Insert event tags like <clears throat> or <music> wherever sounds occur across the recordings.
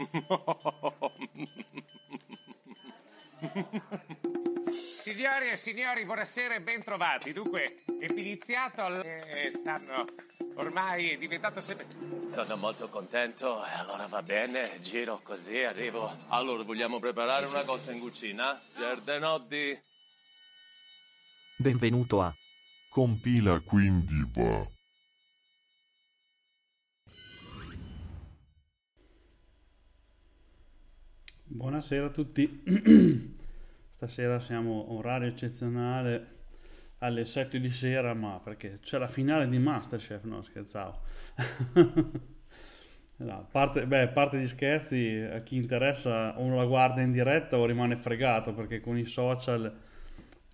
<laughs> Signori e signori, buonasera e bentrovati. Dunque, è iniziato l- eh, stanno ormai è diventato sempre Sono molto contento, allora va bene, giro così arrivo. Allora, vogliamo preparare una cosa in cucina? Gerdenotti. Benvenuto a Compila quindi va. Buonasera a tutti. <clears throat> Stasera siamo orario eccezionale alle 7 di sera, ma perché c'è la finale di Masterchef, no scherzavo. no, <laughs> parte, beh, parte di scherzi, a chi interessa o la guarda in diretta o rimane fregato, perché con i social,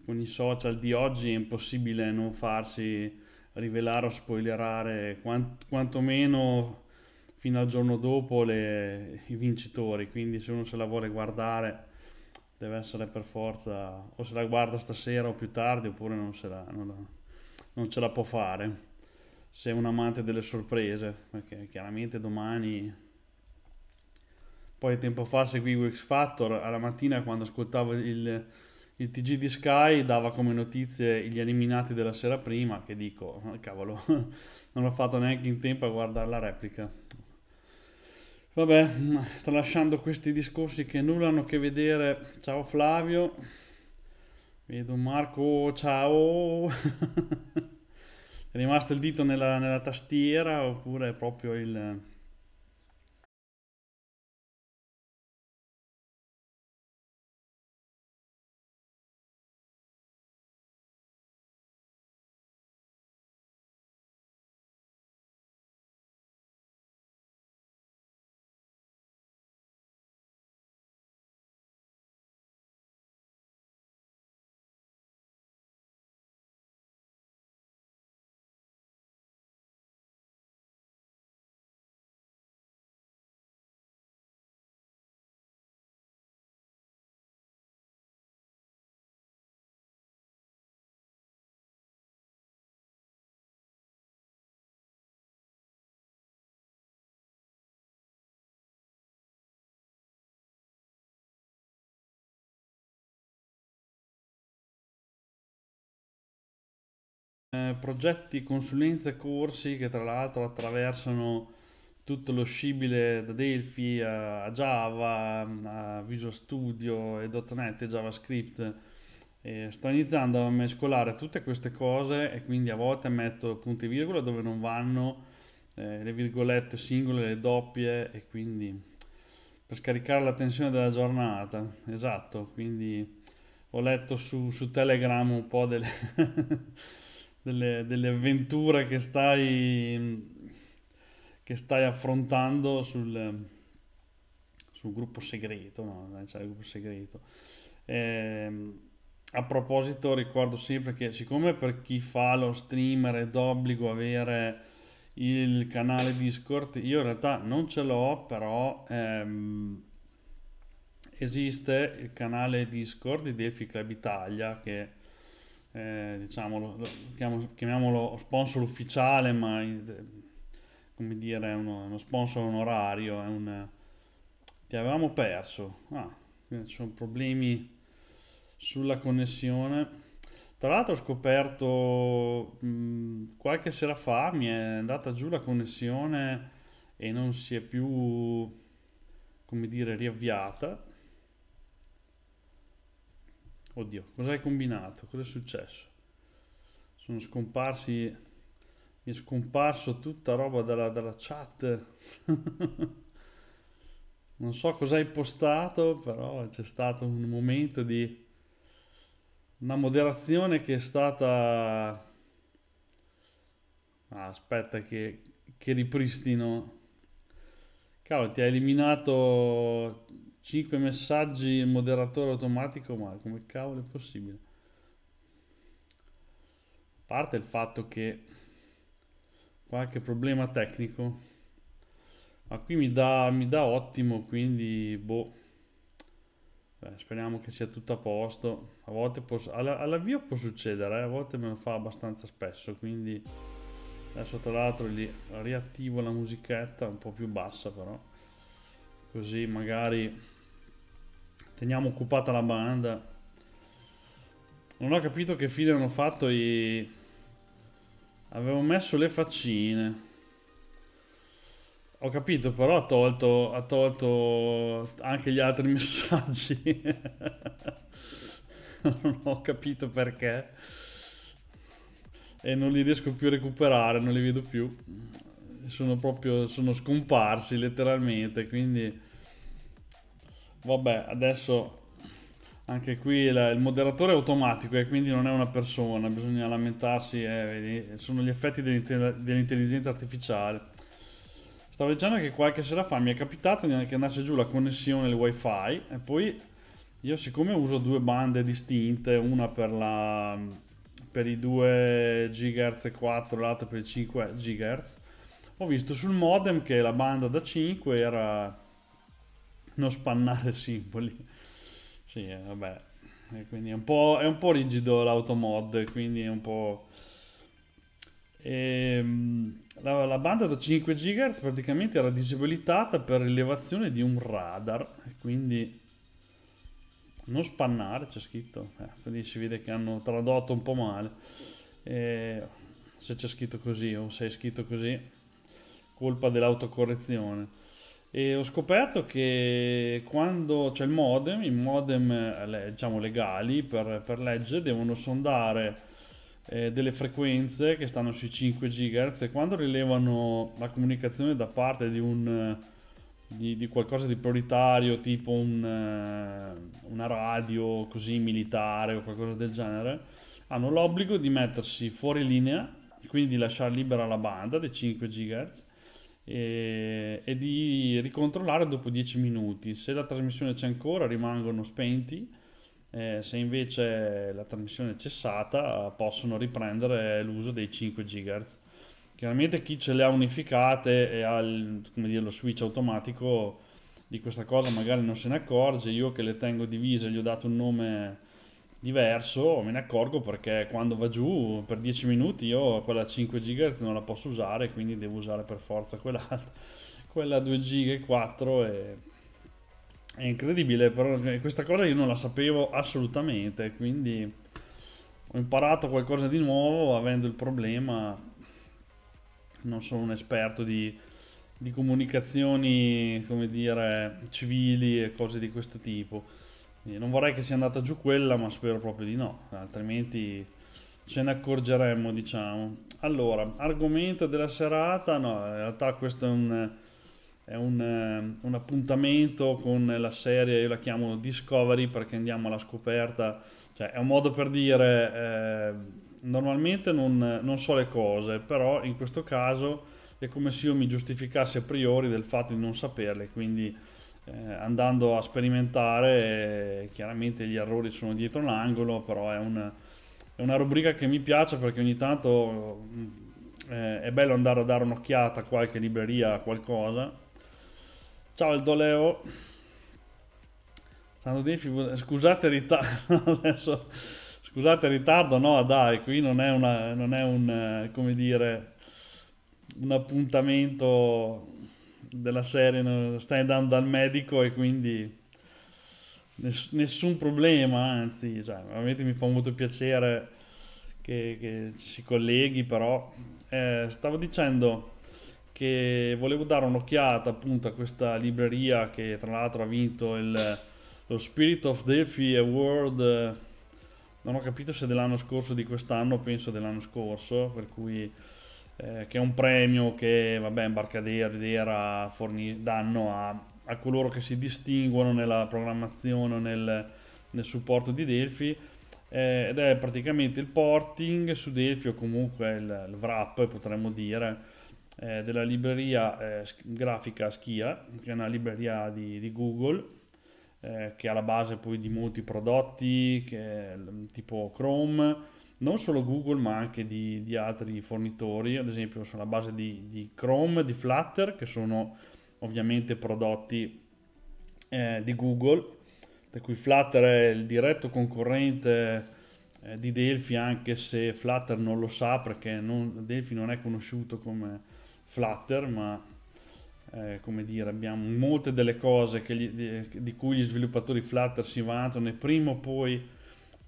con i social di oggi è impossibile non farsi rivelare o spoilerare quant, quantomeno fino al giorno dopo le, i vincitori, quindi se uno se la vuole guardare deve essere per forza o se la guarda stasera o più tardi oppure non, se la, non, la, non ce la può fare se è un amante delle sorprese perché chiaramente domani poi tempo fa seguivo X Factor alla mattina quando ascoltavo il, il TG di Sky dava come notizie gli eliminati della sera prima che dico ah, cavolo <laughs> non ho fatto neanche in tempo a guardare la replica Vabbè, mm, tralasciando questi discorsi che nulla hanno a che vedere, ciao Flavio, vedo Marco, ciao, <laughs> è rimasto il dito nella, nella tastiera oppure è proprio il, Eh, progetti, consulenze, corsi che tra l'altro attraversano tutto lo scibile da Delphi a, Java, mm, a Visual Studio e .NET e JavaScript. E sto iniziando a mescolare tutte queste cose e quindi a volte metto punti e virgola dove non vanno, eh, le virgolette singole, le doppie e quindi per scaricare la tensione della giornata. Esatto, quindi ho letto su, su Telegram un po' delle... <laughs> delle, delle avventure che stai, che stai affrontando sul, sul gruppo segreto, no? C'è il gruppo segreto. Eh, a proposito ricordo sempre che siccome per chi fa lo streamer è d'obbligo avere il canale Discord, io in realtà non ce l'ho, però ehm, esiste il canale Discord di Delphi Club Italia che eh, diciamo, lo, lo, chiamiamolo sponsor ufficiale, ma come dire, è uno, uno sponsor onorario, è un, ti avevamo perso. Ah, ci sono problemi sulla connessione. Tra l'altro ho scoperto mh, qualche sera fa, mi è andata giù la connessione e non si è più, come dire, riavviata Oddio, cosa hai combinato? Cosa è successo? Sono scomparsi... Mi è scomparso tutta roba dalla, dalla chat. <laughs> non so cosa hai postato, però c'è stato un momento di... Una moderazione che è stata... Ah, aspetta che, che ripristino. Cavolo, ti ha eliminato 5 messaggi il moderatore automatico, ma come cavolo è possibile? A parte il fatto che qualche problema tecnico, ma qui mi dà, mi dà ottimo, quindi boh. Beh, speriamo che sia tutto a posto. A volte può, alla, all'avvio può succedere, eh? a volte me lo fa abbastanza spesso, quindi adesso tra l'altro li riattivo la musichetta un po' più bassa però così magari Teniamo occupata la banda. Non ho capito che fine hanno fatto i... Avevo messo le faccine. Ho capito, però ha tolto, ha tolto anche gli altri <laughs> messaggi. non ho capito perché. E non li riesco più a recuperare, non li vedo più. Sono proprio, sono scomparsi letteralmente, quindi... Vabbè, adesso anche qui la, il moderatore è automatico e quindi non è una persona, bisogna lamentarsi, eh, sono gli effetti dell'intelligenza artificiale. Stavo dicendo che qualche sera fa mi è capitato che andasse giù la connessione, il wifi e poi io siccome uso due bande distinte, una per, la, per i 2 GHz e 4, l'altra per i 5 GHz, ho visto sul modem che la banda da 5 era non spannare simboli. Sì, eh, vabbè. E quindi è un, po', è un po' rigido l'automod, quindi è un po'... E, ehm, la, la, banda da 5 GHz praticamente era disabilitata per rilevazione di un radar, quindi non spannare c'è scritto, eh, quindi si vede che hanno tradotto un po' male. E, se c'è scritto così o se è scritto così, colpa dell'autocorrezione e ho scoperto che quando c'è il modem, i modem diciamo legali per, per legge devono sondare eh, delle frequenze che stanno sui 5 GHz e quando rilevano la comunicazione da parte di un di, di, qualcosa di prioritario, tipo un, eh, una radio così militare o qualcosa del genere, hanno l'obbligo di mettersi fuori linea, quindi di lasciare libera la banda dei 5 GHz e, e di ricontrollare dopo 10 minuti. Se la trasmissione c'è ancora rimangono spenti, eh, se invece la trasmissione è cessata possono riprendere l'uso dei 5 GHz. Chiaramente chi ce le ha unificate e ha il, dire, lo switch automatico di questa cosa magari non se ne accorge, io che le tengo divise gli ho dato un nome diverso, me ne accorgo perché quando va giù per 10 minuti io quella 5 GHz non la posso usare, quindi devo usare per forza quell'altra, quella 2 GB 4 e... È incredibile, però questa cosa io non la sapevo assolutamente, quindi ho imparato qualcosa di nuovo avendo il problema. Non sono un esperto di, di comunicazioni, come dire, civili e cose di questo tipo non vorrei che sia andata giù quella, ma spero proprio di no, altrimenti ce ne accorgeremmo, diciamo. Allora, argomento della serata, no, in realtà questo è un, è un, un appuntamento con la serie, io la chiamo Discovery perché andiamo alla scoperta, cioè è un modo per dire, eh, normalmente non, non so le cose, però in questo caso è come se io mi giustificassi a priori del fatto di non saperle, quindi eh, andando a sperimentare, eh, chiaramente gli errori sono dietro l'angolo, però è una, è una rubrica che mi piace perché ogni tanto mm, eh, è bello andare a dare un'occhiata a qualche libreria, a qualcosa. Ciao il Doleo. Scusate il ritardo, <laughs> adesso, scusate il ritardo, no dai, qui non è, una, non è un, eh, come dire, un appuntamento della serie non, stai andando dal medico e quindi ness, nessun problema, anzi, cioè, veramente mi fa molto piacere che, che si colleghi, però eh, stavo dicendo che volevo dare un'occhiata appunto a questa libreria che tra l'altro ha vinto il, lo Spirit of Delphi Award, non ho capito se dell'anno scorso o di quest'anno, penso dell'anno scorso, per cui eh, che è un premio che, vabbè, Embarcadero forni- danno a, a, coloro che si distinguono nella programmazione, nel, nel supporto di Delphi, eh, ed è praticamente il porting su Delphi o comunque il, il wrap, potremmo dire, eh, della libreria eh, grafica Schia, che è una libreria di, di Google, eh, che è alla base poi di molti prodotti, che, tipo Chrome, non solo Google ma anche di, di altri fornitori, ad esempio sulla base di, di, Chrome, di Flutter, che sono ovviamente prodotti eh, di Google, da cui Flutter è il diretto concorrente eh, di Delphi, anche se Flutter non lo sa perché non, Delphi non è conosciuto come Flutter, ma eh, come dire, abbiamo molte delle cose gli, di, di, cui gli sviluppatori Flutter si vantano e prima o poi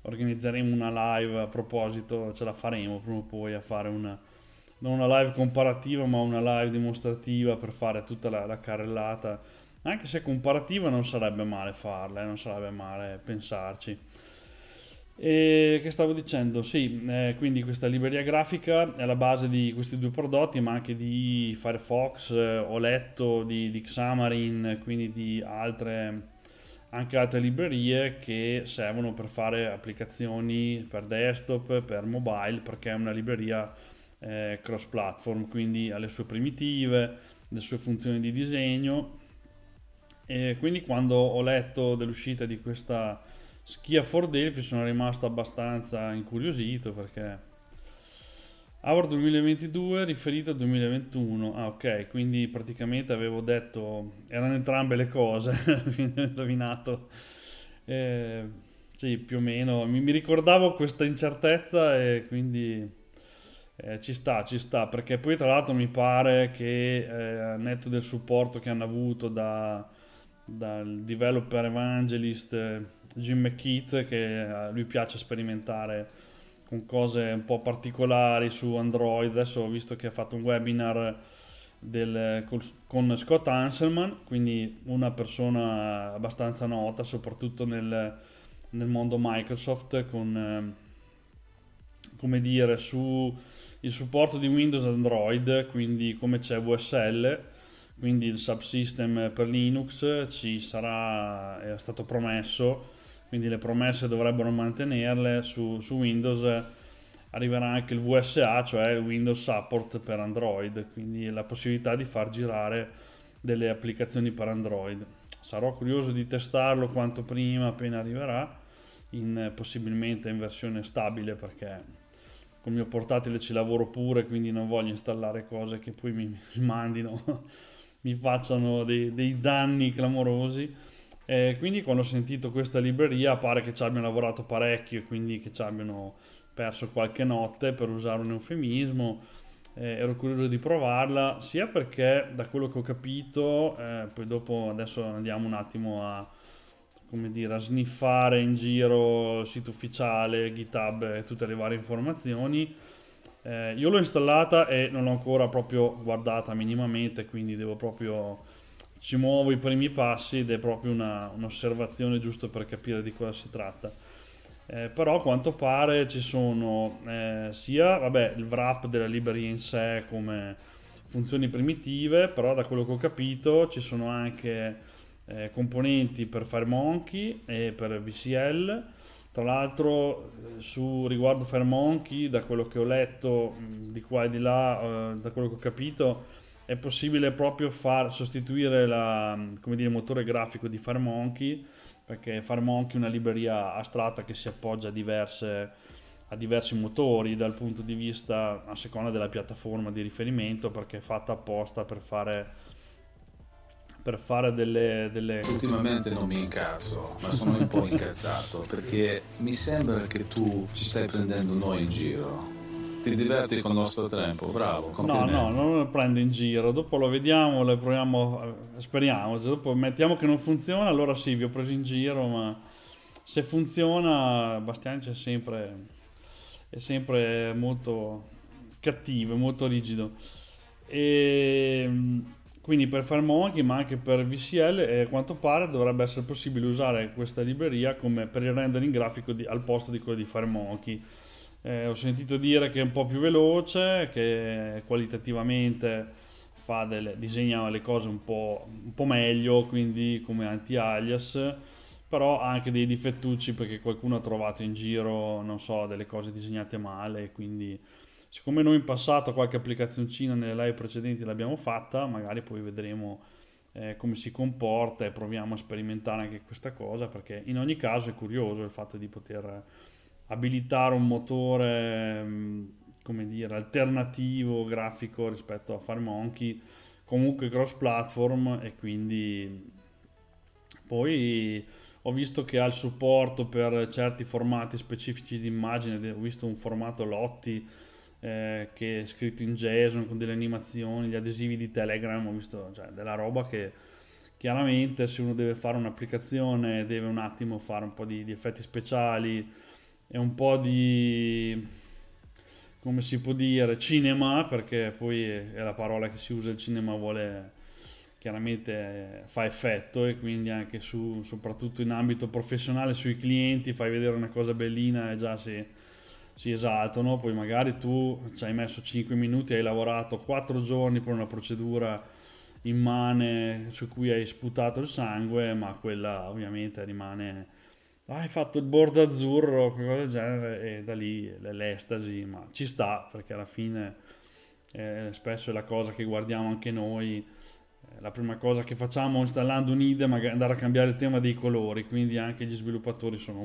organizzeremo una live a proposito, ce la faremo prima o poi a fare una, non una live comparativa ma una live dimostrativa per fare tutta la, la carrellata, anche se comparativa non sarebbe male farla, eh, non sarebbe male pensarci. E che stavo dicendo? Sì, eh, quindi questa libreria grafica è la base di questi due prodotti, ma anche di Firefox, eh, ho letto di, di Xamarin, quindi di altre anche altre librerie che servono per fare applicazioni per desktop, per mobile, perché è una libreria eh, cross platform, quindi ha le sue primitive, le sue funzioni di disegno. E quindi quando ho letto dell'uscita di questa Schia for Delphi sono rimasto abbastanza incuriosito perché Hour 2022 riferito al 2021, ah ok, quindi praticamente avevo detto, erano entrambe le cose, <laughs> indovinato, eh, sì più o meno, mi, mi, ricordavo questa incertezza e quindi eh, ci sta, ci sta, perché poi tra l'altro mi pare che eh, a netto del supporto che hanno avuto da, dal developer evangelist eh, Jim McKeith, che a eh, lui piace sperimentare con cose un po' particolari su Android. Adesso ho visto che ha fatto un webinar del, col, con Scott Hanselman, quindi una persona abbastanza nota, soprattutto nel, nel mondo Microsoft, con eh, come dire su il supporto di Windows Android, quindi come c'è VSL, quindi il subsystem per Linux, ci sarà, è stato promesso quindi le promesse dovrebbero mantenerle su, su Windows arriverà anche il VSA cioè il Windows Support per Android quindi la possibilità di far girare delle applicazioni per Android sarò curioso di testarlo quanto prima appena arriverà in, possibilmente in versione stabile perché con il mio portatile ci lavoro pure, quindi non voglio installare cose che poi mi mandino, <laughs> mi facciano dei, dei danni clamorosi. Eh, quindi quando ho sentito questa libreria pare che ci abbiano lavorato parecchio e quindi che ci abbiano perso qualche notte per usare un eufemismo. Eh, ero curioso di provarla, sia perché da quello che ho capito, eh, poi dopo adesso andiamo un attimo a, come dire, a sniffare in giro il sito ufficiale, GitHub e tutte le varie informazioni. Eh, io l'ho installata e non l'ho ancora proprio guardata minimamente, quindi devo proprio ci muovo i primi passi ed è proprio una, un'osservazione giusto per capire di cosa si tratta. Eh, però a quanto pare ci sono eh, sia vabbè, il wrap della libreria in sé come funzioni primitive, però da quello che ho capito ci sono anche eh, componenti per FireMonkey e per VCL. Tra l'altro eh, su riguardo FireMonkey, da quello che ho letto di qua e di là, eh, da quello che ho capito, è possibile proprio far sostituire la, dire, il motore grafico di FarMonkey perché FarMonkey è una libreria astratta che si appoggia a, diverse, a diversi motori dal punto di vista a seconda della piattaforma di riferimento perché è fatta apposta per fare per fare delle, delle... Ultimamente non mi incazzo, ma sono un po' <laughs> incazzato perché mi sembra che tu ci stai prendendo noi in giro ti diverti con il nostro tempo, bravo. No, no, non lo prendo in giro. Dopo lo vediamo, lo proviamo, eh, speriamo. Cioè, dopo mettiamo che non funziona, allora sì, vi ho preso in giro, ma se funziona, Bastian c'è sempre, è sempre molto cattivo, molto rigido. E mm, quindi per fare Monkey, ma anche per VCL, eh, a quanto pare dovrebbe essere possibile usare questa libreria come per il rendering grafico di, al posto di quello di fare Monkey eh, ho sentito dire che è un po' più veloce, che qualitativamente delle, disegna le cose un po', un po', meglio, quindi come anti-alias, però ha anche dei difettucci perché qualcuno ha trovato in giro, non so, delle cose disegnate male, quindi siccome noi in passato qualche applicazioncina nelle live precedenti l'abbiamo fatta, magari poi vedremo eh, come si comporta e proviamo a sperimentare anche questa cosa perché in ogni caso è curioso il fatto di poter abilitare un motore mm, come dire alternativo grafico rispetto a Fire Monkey comunque cross platform e quindi poi ho visto che ha il supporto per certi formati specifici di immagine ho visto un formato Lotti eh, che è scritto in JSON con delle animazioni gli adesivi di Telegram ho visto cioè, della roba che chiaramente se uno deve fare un'applicazione deve un attimo fare un po' di, di effetti speciali e un po' di, come si può dire, cinema, perché poi è la parola che si usa, il cinema vuole chiaramente fa effetto e quindi anche su, soprattutto in ambito professionale sui clienti fai vedere una cosa bellina e già si, si esaltano, poi magari tu ci hai messo 5 minuti, hai lavorato 4 giorni per una procedura immane su cui hai sputato il sangue, ma quella ovviamente rimane ah, hai fatto il bordo azzurro, qualcosa del genere, e da lì l'estasi, ma ci sta perché alla fine eh, spesso è la cosa che guardiamo anche noi, eh, la prima cosa che facciamo installando un IDE è andare a cambiare il tema dei colori, quindi anche gli sviluppatori sono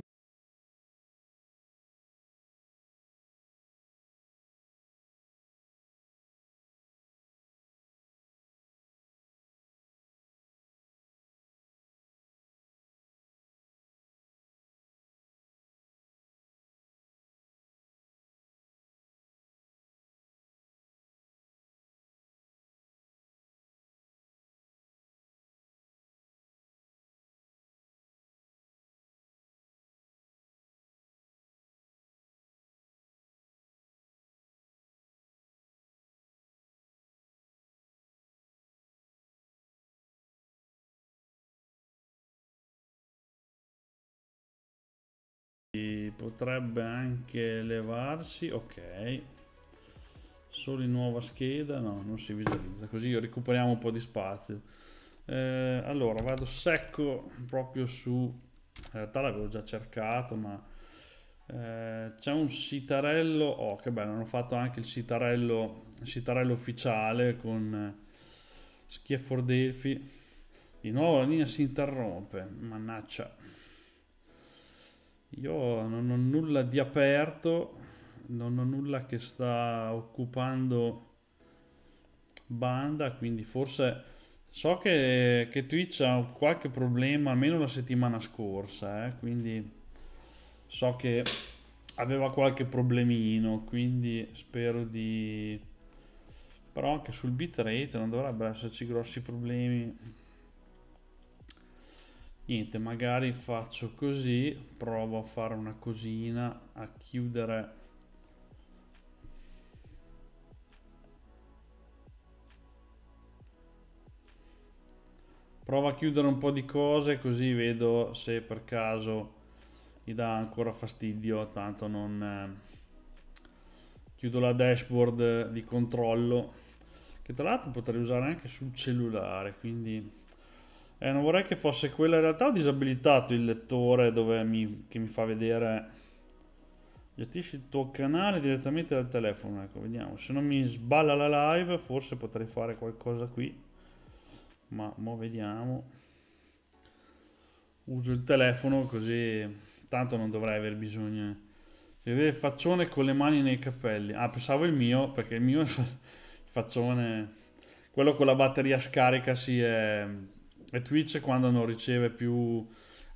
potrebbe anche levarsi ok solo in nuova scheda no non si visualizza così recuperiamo un po' di spazio eh, allora vado secco proprio su in realtà l'avevo già cercato ma eh, c'è un sitarello oh che bello hanno fatto anche il sitarello, il sitarello ufficiale con eh, Schiaffordelfi di nuovo la linea si interrompe mannaccia io non ho nulla di aperto, non ho nulla che sta occupando banda, quindi forse so che, che Twitch ha qualche problema, almeno la settimana scorsa, eh, quindi so che aveva qualche problemino, quindi spero di... però anche sul bitrate non dovrebbero esserci grossi problemi niente magari faccio così provo a fare una cosina a chiudere provo a chiudere un po' di cose così vedo se per caso mi dà ancora fastidio tanto non eh, chiudo la dashboard di controllo che tra l'altro potrei usare anche sul cellulare quindi eh, non vorrei che fosse quella. In realtà ho disabilitato il lettore dove mi, che mi fa vedere. Gestisci il tuo canale direttamente dal telefono. Ecco, vediamo. Se non mi sballa la live, forse potrei fare qualcosa qui. Ma mo vediamo. Uso il telefono così. Tanto non dovrei aver bisogno. Si vede il faccione con le mani nei capelli. Ah, pensavo il mio, perché il mio è il faccione. Quello con la batteria scarica si sì, è e Twitch quando non riceve più...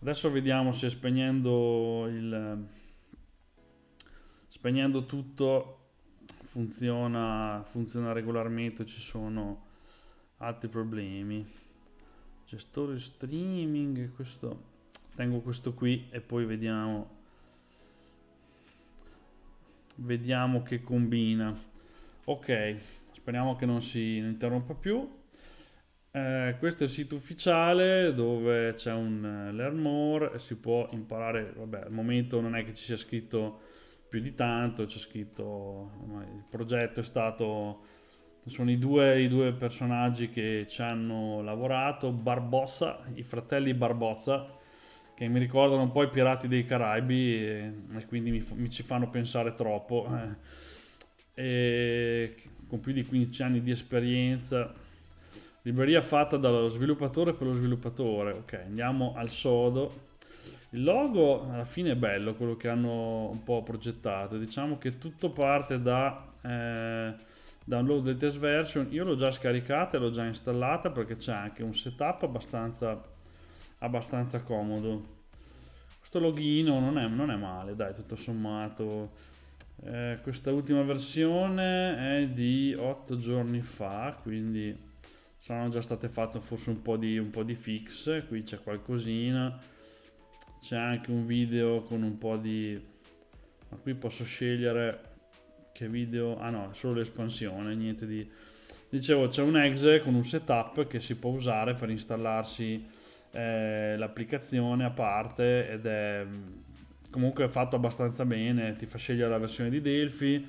Adesso vediamo se spegnendo il... Spegnendo tutto funziona, funziona regolarmente, ci sono altri problemi. Gestore streaming, questo... Tengo questo qui e poi vediamo vediamo che combina ok speriamo che non si interrompa più eh, questo è il sito ufficiale dove c'è un eh, Learn More, si può imparare, vabbè al momento non è che ci sia scritto più di tanto, c'è scritto, il progetto è stato, sono i due, i due personaggi che ci hanno lavorato, Barbossa, i fratelli Barbozza, che mi ricordano un po' i Pirati dei Caraibi e, e quindi mi, mi, ci fanno pensare troppo. Eh. E, con più di 15 anni di esperienza Libreria fatta dallo sviluppatore per lo sviluppatore. Ok, andiamo al sodo. Il logo alla fine è bello, quello che hanno un po' progettato. Diciamo che tutto parte da eh, download del test version. Io l'ho già scaricata e l'ho già installata perché c'è anche un setup abbastanza, abbastanza comodo. Questo loghino non è, non è male, dai, tutto sommato. Eh, questa ultima versione è di 8 giorni fa, quindi saranno già state fatte forse un po' di, un po di fix, qui c'è qualcosina, c'è anche un video con un po' di... ma qui posso scegliere che video... ah no, è solo l'espansione, niente di... Dicevo, c'è un exe con un setup che si può usare per installarsi eh, l'applicazione a parte ed è mm, comunque fatto abbastanza bene, ti fa scegliere la versione di Delphi,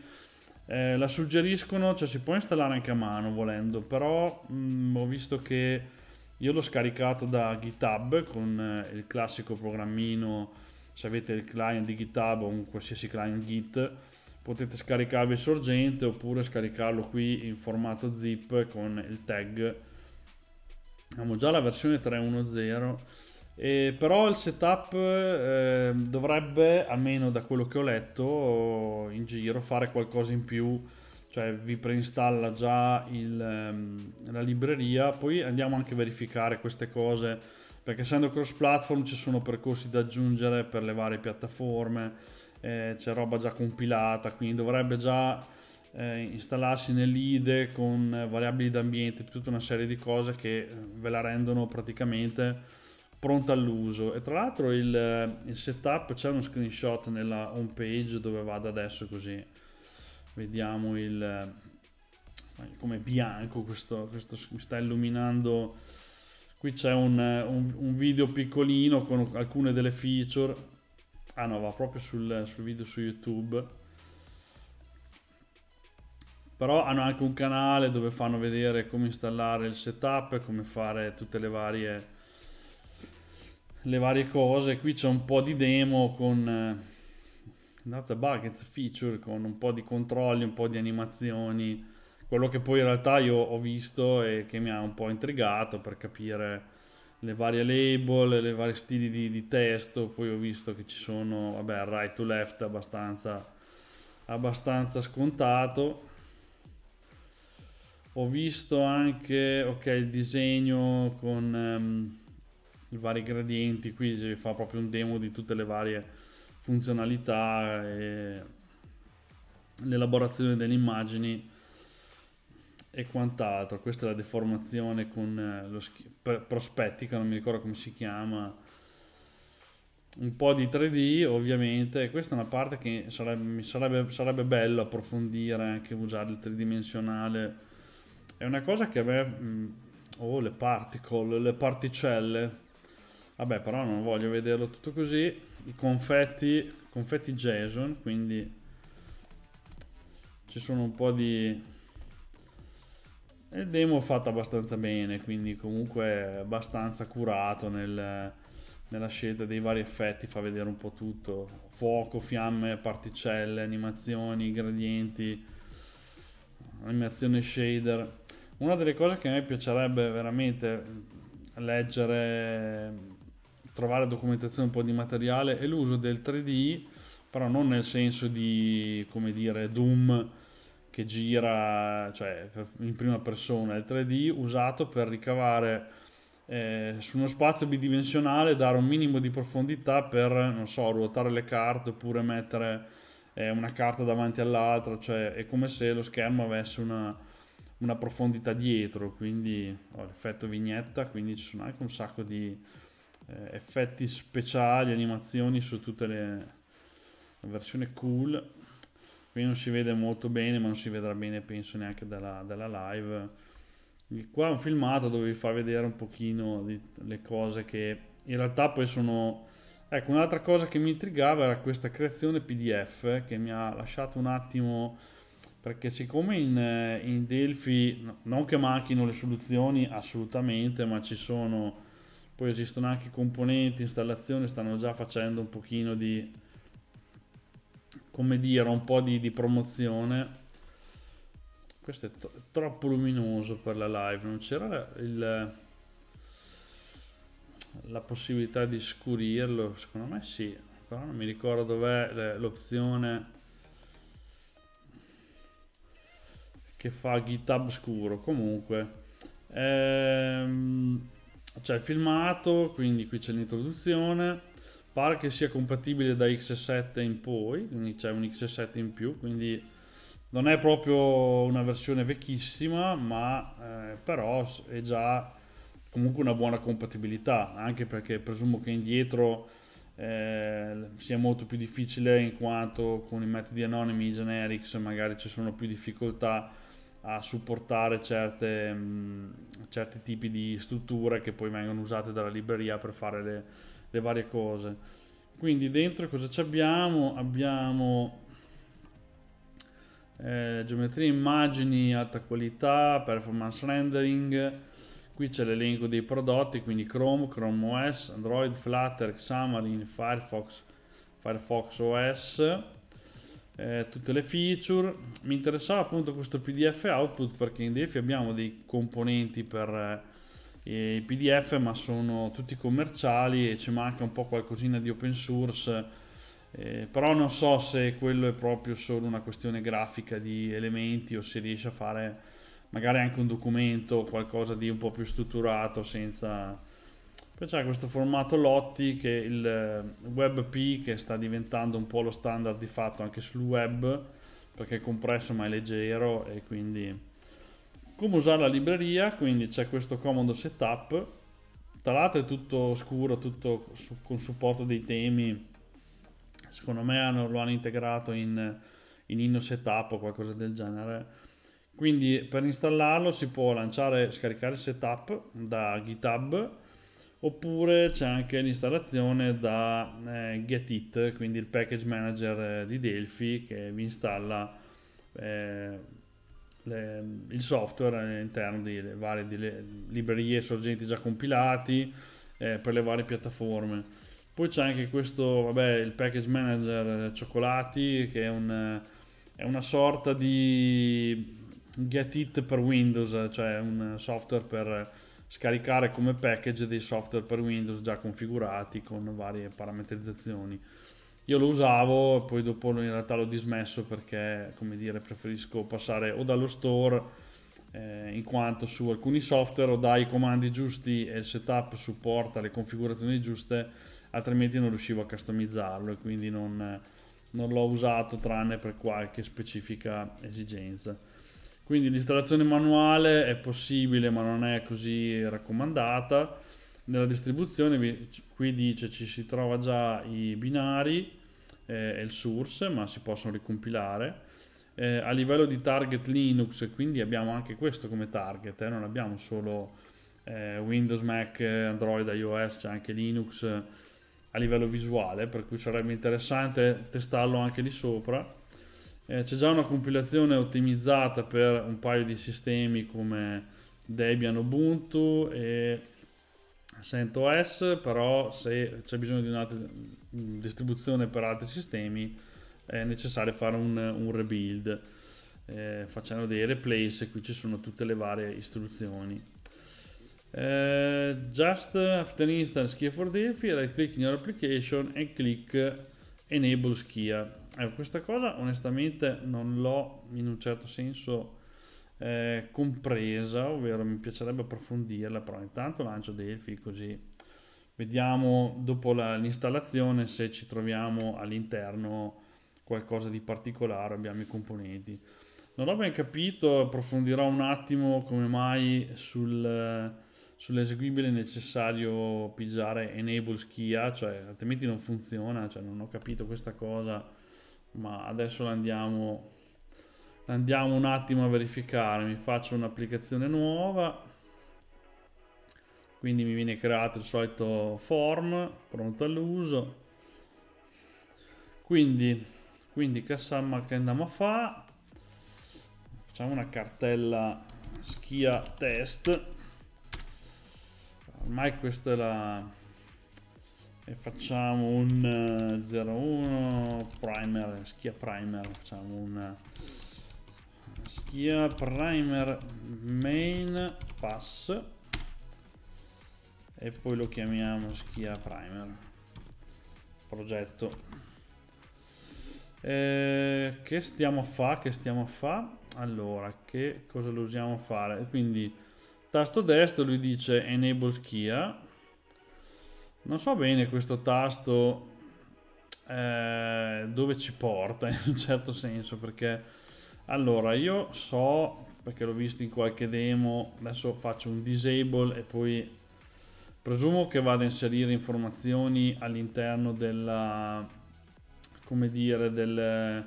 eh, la suggeriscono, cioè si può installare anche a mano volendo, però mh, mm, ho visto che io l'ho scaricato da GitHub con eh, il classico programmino, se avete il client di GitHub o un qualsiasi client Git, potete scaricarvi il sorgente oppure scaricarlo qui in formato zip con il tag. Abbiamo già la versione 3.1.0 eh, però il setup eh, dovrebbe, almeno da quello che ho letto in giro, fare qualcosa in più, cioè vi preinstalla già il, ehm, la libreria, poi andiamo anche a verificare queste cose, perché essendo cross platform ci sono percorsi da aggiungere per le varie piattaforme, eh, c'è roba già compilata, quindi dovrebbe già eh, installarsi nell'IDE con variabili d'ambiente, tutta una serie di cose che eh, ve la rendono praticamente pronta all'uso e tra l'altro il, eh, il setup c'è uno screenshot nella home page dove vado adesso così vediamo il eh, come bianco questo, questo mi sta illuminando qui c'è un, eh, un, un, video piccolino con alcune delle feature ah no va proprio sul, sul video su youtube però hanno anche un canale dove fanno vedere come installare il setup come fare tutte le varie le varie cose. Qui c'è un po' di demo con data eh, bucket feature, con un po' di controlli, un po' di animazioni. Quello che poi in realtà io ho visto e che mi ha un po' intrigato per capire le varie label, le vari stili di, di testo. Poi ho visto che ci sono, vabbè, right to left abbastanza, abbastanza scontato ho visto anche okay, il disegno con um, i vari gradienti, qui si fa proprio un demo di tutte le varie funzionalità e l'elaborazione delle immagini e quant'altro. Questa è la deformazione con eh, lo sch- prospettica, non mi ricordo come si chiama. Un po' di 3D ovviamente, questa è una parte che sarebbe, sarebbe, sarebbe bello approfondire, anche usare il tridimensionale. È una cosa che a me, mm, oh, le particle, le particelle, Vabbè, però non voglio vederlo tutto così. I confetti, confetti JSON, quindi ci sono un po' di... Il demo è fatto abbastanza bene, quindi comunque abbastanza curato nel, nella scelta dei vari effetti, fa vedere un po' tutto. Fuoco, fiamme, particelle, animazioni, gradienti, animazione shader. Una delle cose che a me piacerebbe veramente leggere trovare documentazione, un po' di materiale e l'uso del 3D, però non nel senso di, come dire, Doom che gira cioè, in prima persona, il 3D usato per ricavare eh, su uno spazio bidimensionale, dare un minimo di profondità per, non so, ruotare le carte oppure mettere eh, una carta davanti all'altra, cioè è come se lo schermo avesse una una profondità dietro, quindi ho l'effetto vignetta, quindi ci sono anche un sacco di eh, effetti speciali, animazioni su tutte le la versione cool. Qui non si vede molto bene, ma non si vedrà bene penso neanche dalla, dalla live. E qua è un filmato dove vi fa vedere un pochino di, le cose che in realtà poi sono... Ecco, un'altra cosa che mi intrigava era questa creazione PDF che mi ha lasciato un attimo perché siccome in, eh, in Delphi non che manchino le soluzioni assolutamente, ma ci sono poi esistono anche componenti, installazioni, stanno già facendo un pochino di, come dire, un po' di, di promozione. Questo è troppo luminoso per la live, non c'era il, la possibilità di scurirlo, secondo me sì, però non mi ricordo dov'è l'opzione che fa GitHub scuro, comunque. Ehm c'è il filmato, quindi qui c'è l'introduzione, pare che sia compatibile da X7 in poi, quindi c'è un X7 in più, quindi non è proprio una versione vecchissima, ma eh, però è già comunque una buona compatibilità, anche perché presumo che indietro eh, sia molto più difficile in quanto con i metodi anonimi, i generics, magari ci sono più difficoltà a supportare certe, mh, mm, certi tipi di strutture che poi vengono usate dalla libreria per fare le, le varie cose. Quindi dentro cosa ci abbiamo? Abbiamo eh, geometria immagini, alta qualità, performance rendering, qui c'è l'elenco dei prodotti, quindi Chrome, Chrome OS, Android, Flutter, Xamarin, Firefox, Firefox OS, eh, tutte le feature. Mi interessava appunto questo PDF output perché in DF abbiamo dei componenti per eh, i PDF, ma sono tutti commerciali e ci manca un po' qualcosina di open source. Eh, però non so se quello è proprio solo una questione grafica di elementi o se riesce a fare magari anche un documento, qualcosa di un po' più strutturato senza poi c'è questo formato Lotti che è il eh, WebP che sta diventando un po' lo standard di fatto anche sul web perché è compresso ma è leggero e quindi come usare la libreria, quindi c'è questo comodo setup, tra l'altro è tutto scuro, tutto su, con supporto dei temi, secondo me hanno, lo hanno integrato in, in Inno Setup o qualcosa del genere. Quindi per installarlo si può lanciare, scaricare il setup da GitHub oppure c'è anche l'installazione da eh, Getit, quindi il package manager eh, di Delphi che vi installa eh, le, il software all'interno di varie librerie e sorgenti già compilati eh, per le varie piattaforme. Poi c'è anche questo, vabbè, il package manager eh, cioccolati che è, un, è una sorta di Getit per Windows, cioè un software per scaricare come package dei software per Windows già configurati con varie parametrizzazioni. Io lo usavo, poi dopo in realtà l'ho dismesso perché, come dire, preferisco passare o dallo store, eh, in quanto su alcuni software o dai comandi giusti e il setup supporta le configurazioni giuste, altrimenti non riuscivo a customizzarlo e quindi non, non l'ho usato tranne per qualche specifica esigenza. Quindi l'installazione manuale è possibile ma non è così raccomandata. Nella distribuzione qui dice ci si trova già i binari eh, e il source ma si possono ricompilare. Eh, a livello di target Linux, quindi abbiamo anche questo come target, eh, non abbiamo solo eh, Windows, Mac, Android, iOS, c'è anche Linux eh, a livello visuale, per cui sarebbe interessante testarlo anche lì sopra eh, c'è già una compilazione ottimizzata per un paio di sistemi come Debian Ubuntu e CentOS, però se c'è bisogno di un'altra mm, distribuzione per altri sistemi è necessario fare un, un rebuild eh, facendo dei replace qui ci sono tutte le varie istruzioni eh, just after install Skia for Delphi right click in your application e click enable Skia Ecco, questa cosa onestamente non l'ho in un certo senso eh, compresa, ovvero mi piacerebbe approfondirla, però intanto lancio Delphi così vediamo dopo la, l'installazione se ci troviamo all'interno qualcosa di particolare, abbiamo i componenti. Non ho ben capito, approfondirò un attimo come mai sul, sull'eseguibile è necessario pigiare enable schia, cioè altrimenti non funziona, cioè non ho capito questa cosa ma adesso andiamo andiamo un attimo a verificare mi faccio un'applicazione nuova quindi mi viene creato il solito form pronto all'uso quindi quindi cassamma che andiamo a fare facciamo una cartella schia test ormai questa è la e facciamo un 01 eh, primer, schia primer, facciamo un eh, schia primer main pass e poi lo chiamiamo schia primer progetto eh, che stiamo a fa che stiamo a fa allora che cosa lo usiamo a fare quindi tasto destro lui dice enable schia non so bene questo tasto eh, dove ci porta <laughs> in un certo senso perché allora io so perché l'ho visto in qualche demo adesso faccio un disable e poi presumo che vada a inserire informazioni all'interno della come dire del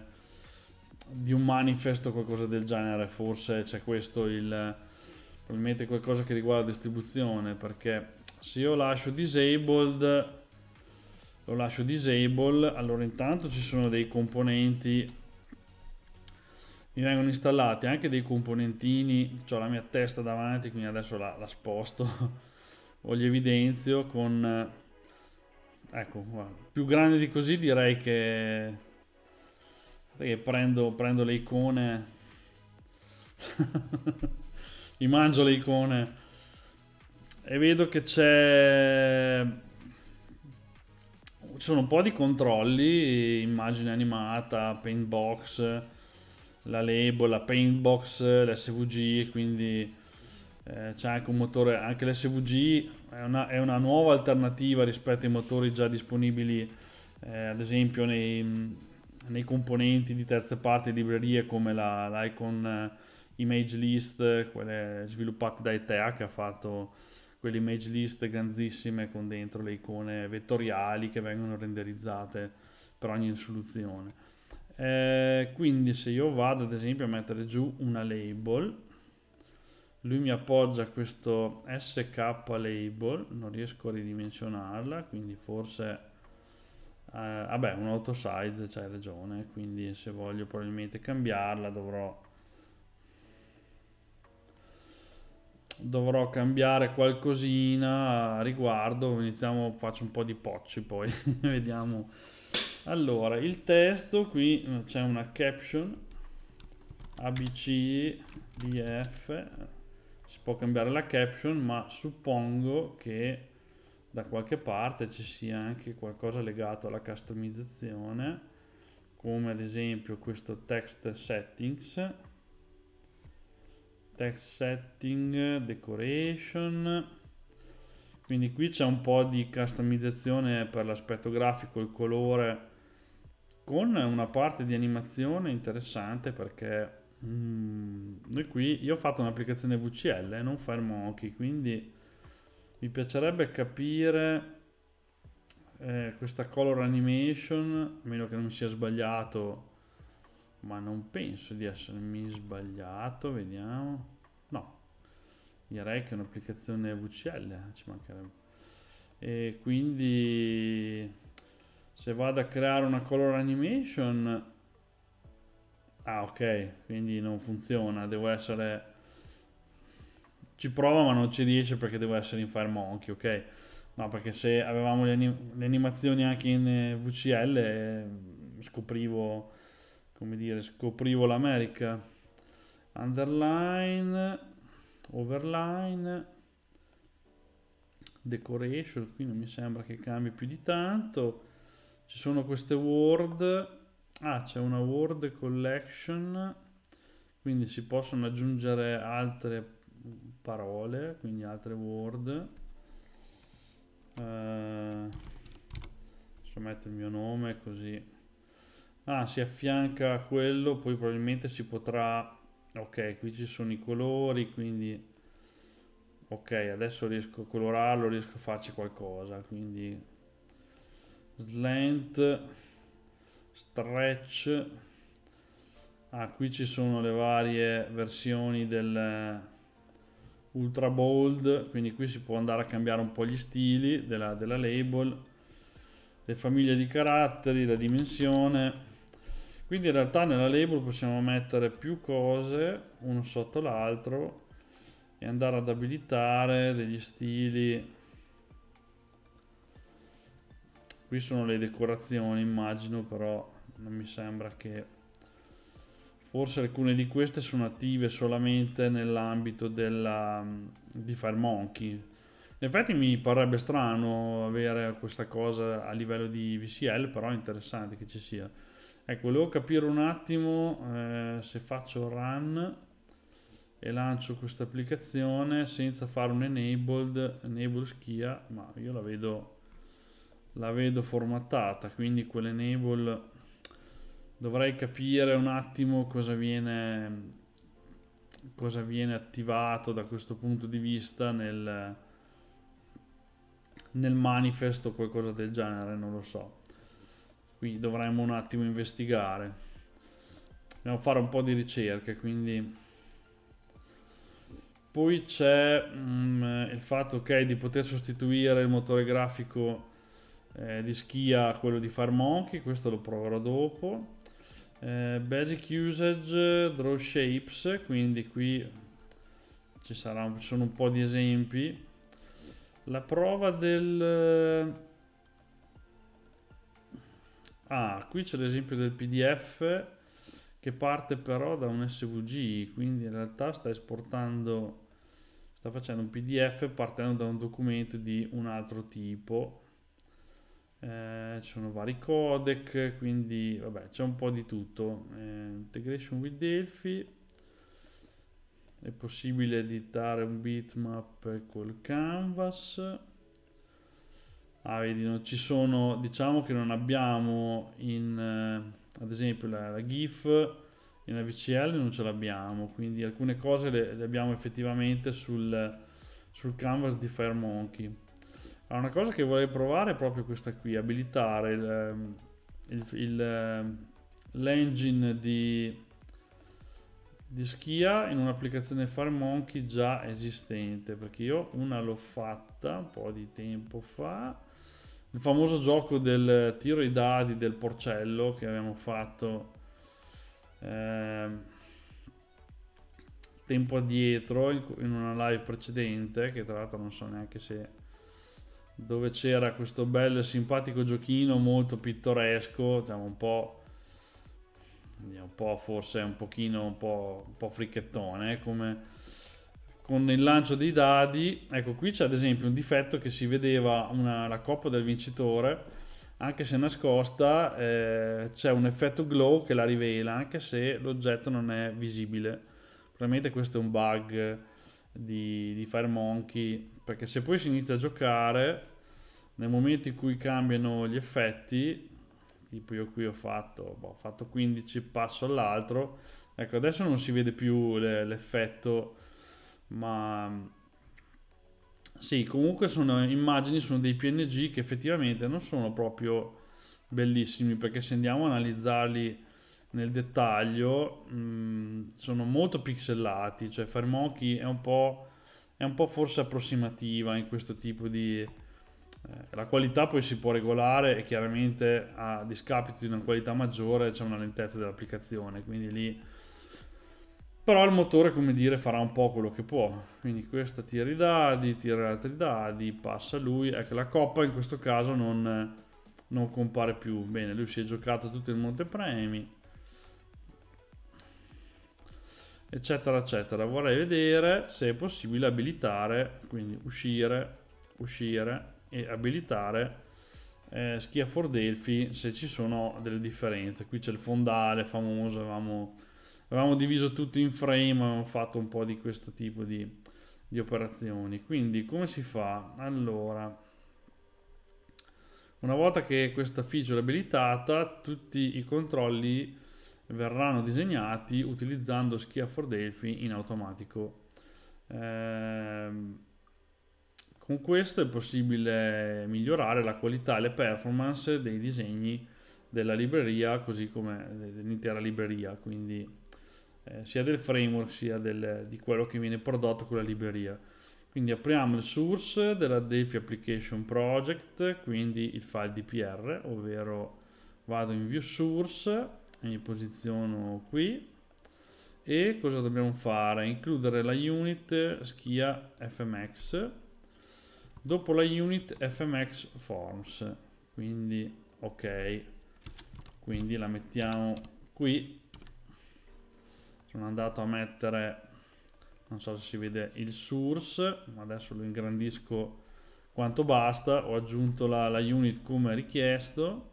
di un manifesto o qualcosa del genere forse c'è questo il probabilmente qualcosa che riguarda la distribuzione perché se io lascio disabled lo lascio disabled allora intanto ci sono dei componenti mi vengono installati anche dei componentini ho la mia testa davanti quindi adesso la, la sposto <laughs> o gli evidenzio con ecco qua. più grande di così direi che, che prendo, prendo le icone <laughs> mi mangio le icone e vedo che c'è ci sono un po' di controlli immagine animata paintbox la label la paintbox l'SVG quindi eh, c'è anche un motore anche l'SVG è una, è una, nuova alternativa rispetto ai motori già disponibili eh, ad esempio nei, nei, componenti di terze parti librerie come la, l'icon image list quelle sviluppate da ITEA che ha fatto quelle image list grandissime con dentro le icone vettoriali che vengono renderizzate per ogni soluzione. Eh, quindi se io vado ad esempio a mettere giù una label, lui mi appoggia questo sk label, non riesco a ridimensionarla, quindi forse... Eh, vabbè, un auto size c'hai ragione, quindi se voglio probabilmente cambiarla dovrò dovrò cambiare qualcosina a riguardo. Iniziamo, faccio un po' di pocci poi, <laughs> vediamo. Allora, il testo qui c'è una caption ABC DF. Si può cambiare la caption, ma suppongo che da qualche parte ci sia anche qualcosa legato alla customizzazione, come ad esempio questo text settings text setting, decoration. Quindi qui c'è un po' di customizzazione per l'aspetto grafico, il colore, con una parte di animazione interessante perché mm, noi qui, io ho fatto un'applicazione VCL e non fermo quindi mi piacerebbe capire eh, questa color animation, a meno che non mi sia sbagliato ma non penso di essermi sbagliato, vediamo. No, direi che è un'applicazione VCL, eh, ci mancherebbe. E quindi se vado a creare una color animation... Ah ok, quindi non funziona, devo essere... Ci prova ma non ci riesce perché devo essere in Fire Monkey, ok? No, perché se avevamo le, anim le animazioni anche in VCL eh, scoprivo come dire, scoprivo l'America. Underline, overline, decoration, qui non mi sembra che cambi più di tanto. Ci sono queste word, ah c'è una word collection, quindi si possono aggiungere altre parole, quindi altre word. Uh, eh, posso mettere il mio nome così ah si affianca a quello poi probabilmente si potrà ok qui ci sono i colori quindi ok adesso riesco a colorarlo riesco a farci qualcosa quindi slant stretch ah qui ci sono le varie versioni del ultra bold quindi qui si può andare a cambiare un po' gli stili della, della label le famiglie di caratteri la dimensione quindi in realtà nella label possiamo mettere più cose uno sotto l'altro e andare ad abilitare degli stili qui sono le decorazioni immagino però non mi sembra che forse alcune di queste sono attive solamente nell'ambito della di monkey in effetti mi parrebbe strano avere questa cosa a livello di VCL però è interessante che ci sia Ecco, volevo capire un attimo eh, se faccio run e lancio questa applicazione senza fare un enabled, enable schia, ma io la vedo, la vedo formattata, quindi quell'enable dovrei capire un attimo cosa viene, cosa viene attivato da questo punto di vista nel, nel manifest o qualcosa del genere, non lo so qui dovremmo un attimo investigare dobbiamo fare un po' di ricerche quindi poi c'è um, il fatto ok di poter sostituire il motore grafico eh, di schia a quello di Farmonchi questo lo proverò dopo eh, basic usage draw shapes quindi qui ci, sarà, ci sono un po' di esempi la prova del Ah, qui c'è l'esempio del PDF che parte però da un SVG, quindi in realtà sta esportando, sta facendo un PDF partendo da un documento di un altro tipo. Eh, ci sono vari codec, quindi vabbè, c'è un po' di tutto. Eh, integration with Delphi, è possibile editare un bitmap col canvas Ah, vedi, non ci sono, diciamo che non abbiamo in, eh, ad esempio la, la GIF in AVCL non ce l'abbiamo, quindi alcune cose le, le abbiamo effettivamente sul, sul, canvas di FireMonkey. Allora, una cosa che vorrei provare è proprio questa qui, abilitare il, ehm, il, il, ehm, l'engine di, di schia in un'applicazione FireMonkey già esistente, perché io una l'ho fatta un po' di tempo fa, il famoso gioco del tiro i dadi del porcello che abbiamo fatto eh, tempo addietro in, in una live precedente che tra l'altro non so neanche se dove c'era questo bel simpatico giochino molto pittoresco diciamo un po' un po' forse un pochino un po', un po' fricchettone come con il lancio dei dadi, ecco qui c'è ad esempio un difetto che si vedeva una, la coppa del vincitore, anche se nascosta eh, c'è un effetto glow che la rivela, anche se l'oggetto non è visibile. Probabilmente questo è un bug di, di Fire Monkey, perché se poi si inizia a giocare, nel momento in cui cambiano gli effetti, tipo io qui ho fatto, boh, ho fatto 15, passo all'altro, ecco adesso non si vede più l'effetto ma sì, comunque sono immagini, sono dei PNG che effettivamente non sono proprio bellissimi perché se andiamo a analizzarli nel dettaglio mh, mm, sono molto pixelati, cioè Fermochi è un po' è un po' forse approssimativa in questo tipo di eh, la qualità poi si può regolare e chiaramente a discapito di una qualità maggiore c'è una lentezza dell'applicazione, quindi lì però il motore come dire farà un po' quello che può quindi questa tira i dadi tira altri dadi passa lui ecco la coppa in questo caso non, non compare più bene lui si è giocato tutto il montepremi eccetera eccetera vorrei vedere se è possibile abilitare quindi uscire uscire e abilitare eh, Schia for Delphi se ci sono delle differenze qui c'è il fondale famoso avevamo avevamo diviso tutto in frame, avevamo fatto un po' di questo tipo di, di operazioni. Quindi come si fa? Allora, una volta che questa feature è abilitata, tutti i controlli verranno disegnati utilizzando Schia for Delphi in automatico. Ehm, con questo è possibile migliorare la qualità e le performance dei disegni della libreria, così come dell'intera libreria, quindi eh, sia del framework sia del, di quello che viene prodotto con la libreria. Quindi apriamo il source della Delphi Application Project, quindi il file DPR, ovvero vado in view source e mi posiziono qui e cosa dobbiamo fare? Includere la unit schia fmx, dopo la unit fmx forms, quindi ok, quindi la mettiamo qui sono andato a mettere non so se si vede il source ma adesso lo ingrandisco quanto basta ho aggiunto la, la unit come richiesto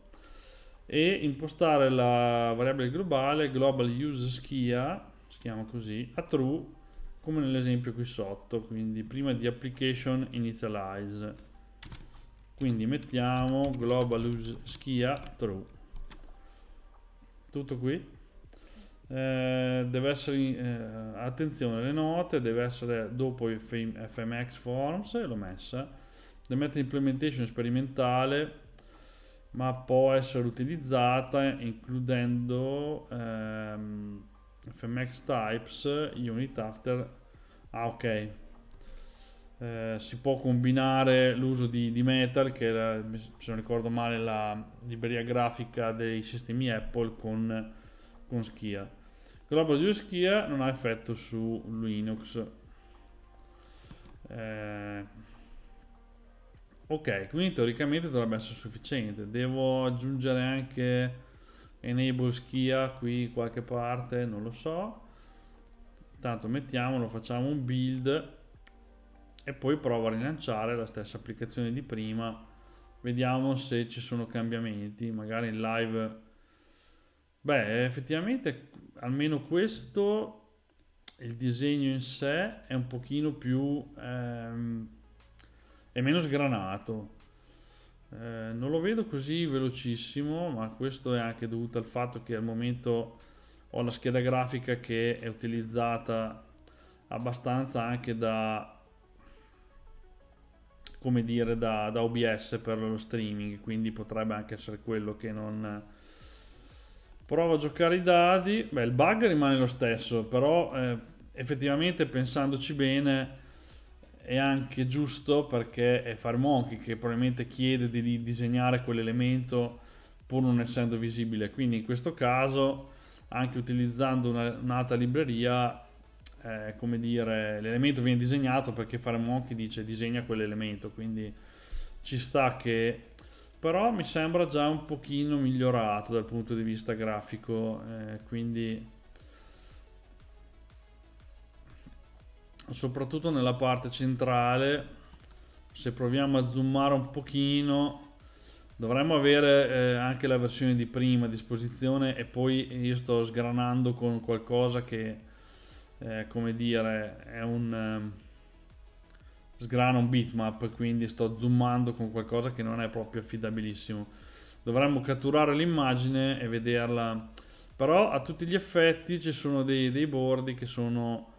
e impostare la variabile globale global use schia si chiama così a true come nell'esempio qui sotto quindi prima di application initialize quindi mettiamo global use schia true tutto qui eh, deve essere eh, attenzione alle note, deve essere dopo FM, FMX Forms, l'ho messa, deve mettere implementation sperimentale, ma può essere utilizzata includendo ehm, FMX Types Unit After. Ah, ok. Eh, si può combinare l'uso di, di, Metal, che era, se non ricordo male la libreria grafica dei sistemi Apple, con, con Schia. Global geoschia non ha effetto su Linux. Eh, ok, quindi teoricamente dovrebbe essere sufficiente. Devo aggiungere anche enable schia qui qualche parte, non lo so. Tanto mettiamolo, facciamo un build e poi provo a rilanciare la stessa applicazione di prima. Vediamo se ci sono cambiamenti, magari in live Beh, effettivamente almeno questo, il disegno in sé è un pochino più... Ehm, è meno sgranato. Eh, non lo vedo così velocissimo, ma questo è anche dovuto al fatto che al momento ho la scheda grafica che è utilizzata abbastanza anche da come dire da, da OBS per lo streaming quindi potrebbe anche essere quello che non, Provo a giocare i dadi. Beh, il bug rimane lo stesso, però eh, effettivamente pensandoci bene è anche giusto perché è Firemonkey che probabilmente chiede di disegnare quell'elemento pur non essendo visibile. Quindi in questo caso, anche utilizzando un'altra libreria, eh, come dire, l'elemento viene disegnato perché Firemonkey dice disegna quell'elemento, quindi ci sta che però mi sembra già un pochino migliorato dal punto di vista grafico eh, quindi soprattutto nella parte centrale se proviamo a zoomare un pochino dovremmo avere eh, anche la versione di prima a disposizione e poi io sto sgranando con qualcosa che eh, come dire è un ehm, sgrana un bitmap, quindi sto zoomando con qualcosa che non è proprio affidabilissimo. Dovremmo catturare l'immagine e vederla, però a tutti gli effetti ci sono dei, dei bordi che sono,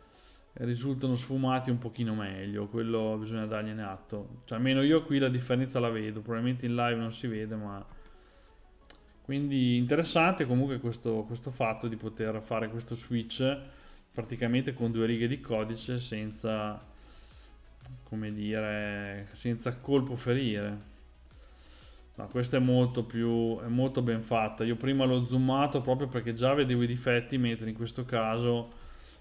eh, risultano sfumati un pochino meglio, quello bisogna dargliene atto. Cioè almeno io qui la differenza la vedo, probabilmente in live non si vede, ma... Quindi interessante comunque questo, questo fatto di poter fare questo switch praticamente con due righe di codice senza come dire, senza colpo ferire. No, questa è molto più, è molto ben fatta. Io prima l'ho zoomato proprio perché già vedevo i difetti, mentre in questo caso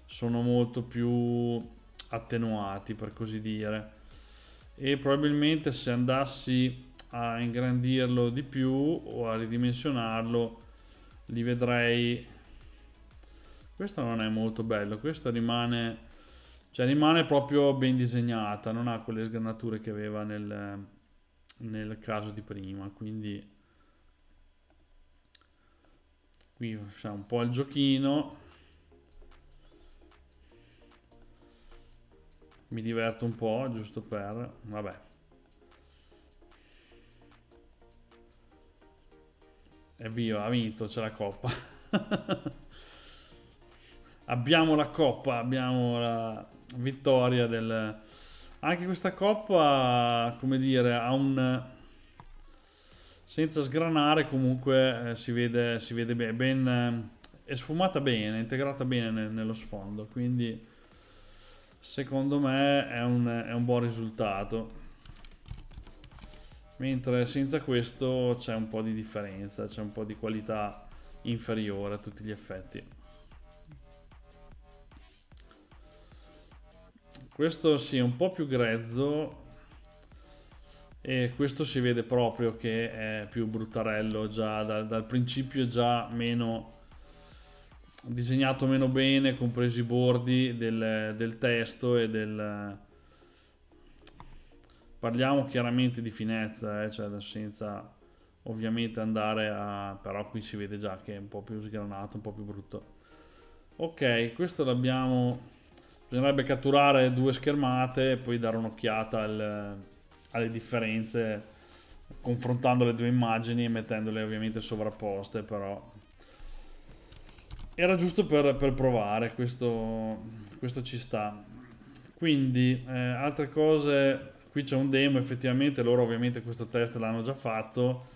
sono molto più attenuati, per così dire. E probabilmente se andassi a ingrandirlo di più o a ridimensionarlo, li vedrei... Questo non è molto bello, questo rimane cioè rimane proprio ben disegnata, non ha quelle sgranature che aveva nel, nel caso di prima, quindi qui facciamo un po' il giochino mi diverto un po' giusto per vabbè e via ha vinto c'è la coppa <laughs> abbiamo la coppa abbiamo la vittoria del... Anche questa coppa, come dire, ha un... Senza sgranare comunque eh, si vede, si vede ben, ben... è sfumata bene, integrata bene ne, nello sfondo, quindi secondo me è un, è un buon risultato mentre senza questo c'è un po' di differenza, c'è un po' di qualità inferiore a tutti gli effetti. Questo sì, è un po' più grezzo e questo si vede proprio che è più bruttarello già dal, dal principio, già meno disegnato meno bene, compresi i bordi del, del testo e del... Parliamo chiaramente di finezza, eh, cioè senza ovviamente andare a... però qui si vede già che è un po' più sgranato, un po' più brutto. Ok, questo l'abbiamo Bisognerebbe catturare due schermate e poi dare un'occhiata al, alle differenze confrontando le due immagini e mettendole ovviamente sovrapposte, però era giusto per, per provare, questo, questo, ci sta. Quindi, eh, altre cose, qui c'è un demo, effettivamente loro ovviamente questo test l'hanno già fatto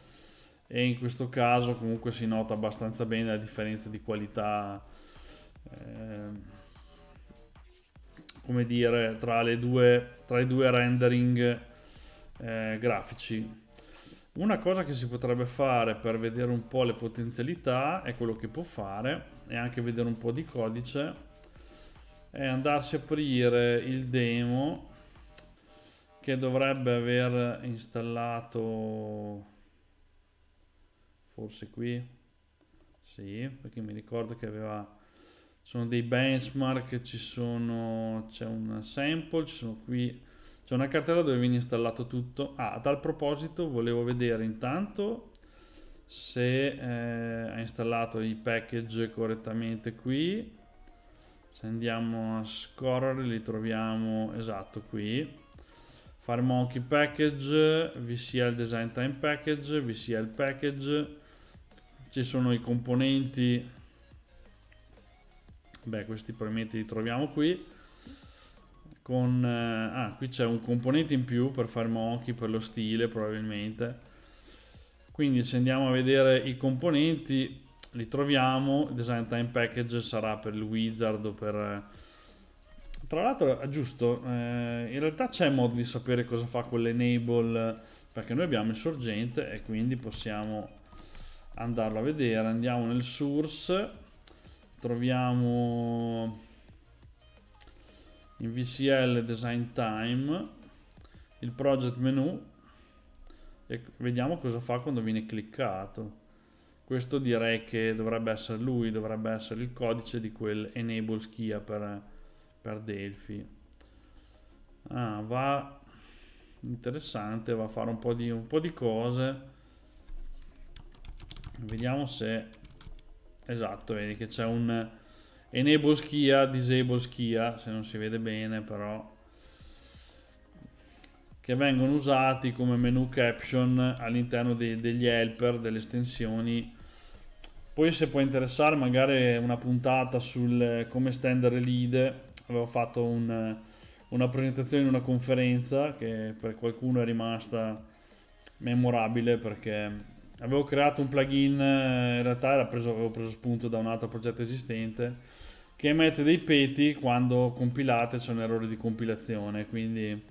e in questo caso comunque si nota abbastanza bene la differenza di qualità eh, come dire, tra, le due, tra i due rendering eh, grafici. Una cosa che si potrebbe fare per vedere un po' le potenzialità e quello che può fare e anche vedere un po' di codice è andarsi a aprire il demo che dovrebbe aver installato forse qui sì perché mi ricordo che aveva sono dei benchmark, ci sono, c'è una sample, ci sono qui, c'è una cartella dove viene installato tutto. Ah, a tal proposito volevo vedere intanto se eh, ha installato i package correttamente qui. Se andiamo a scorrere li troviamo esatto qui. Fare monkey package, vi sia il design time package, vi sia il package, ci sono i componenti beh questi probabilmente li troviamo qui con eh, ah qui c'è un componente in più per fare mochi per lo stile probabilmente quindi se andiamo a vedere i componenti li troviamo il design time package sarà per il wizard o per eh, tra l'altro è giusto eh, in realtà c'è modo di sapere cosa fa quell'enable perché noi abbiamo il sorgente e quindi possiamo andarlo a vedere andiamo nel source troviamo in VCL Design Time il project menu e vediamo cosa fa quando viene cliccato questo direi che dovrebbe essere lui dovrebbe essere il codice di quel enable schia per, per Delphi ah, va interessante va a fare un po' di, un po di cose vediamo se Esatto, vedi che c'è un enable schia, disable schia, se non si vede bene però che vengono usati come menu caption all'interno dei, degli helper, delle estensioni. Poi se può interessare magari una puntata sul come stendere lead, avevo fatto un, una presentazione in una conferenza che per qualcuno è rimasta memorabile perché avevo creato un plugin, eh, in realtà preso, avevo preso spunto da un altro progetto esistente, che emette dei peti quando compilate, c'è un errore di compilazione, quindi...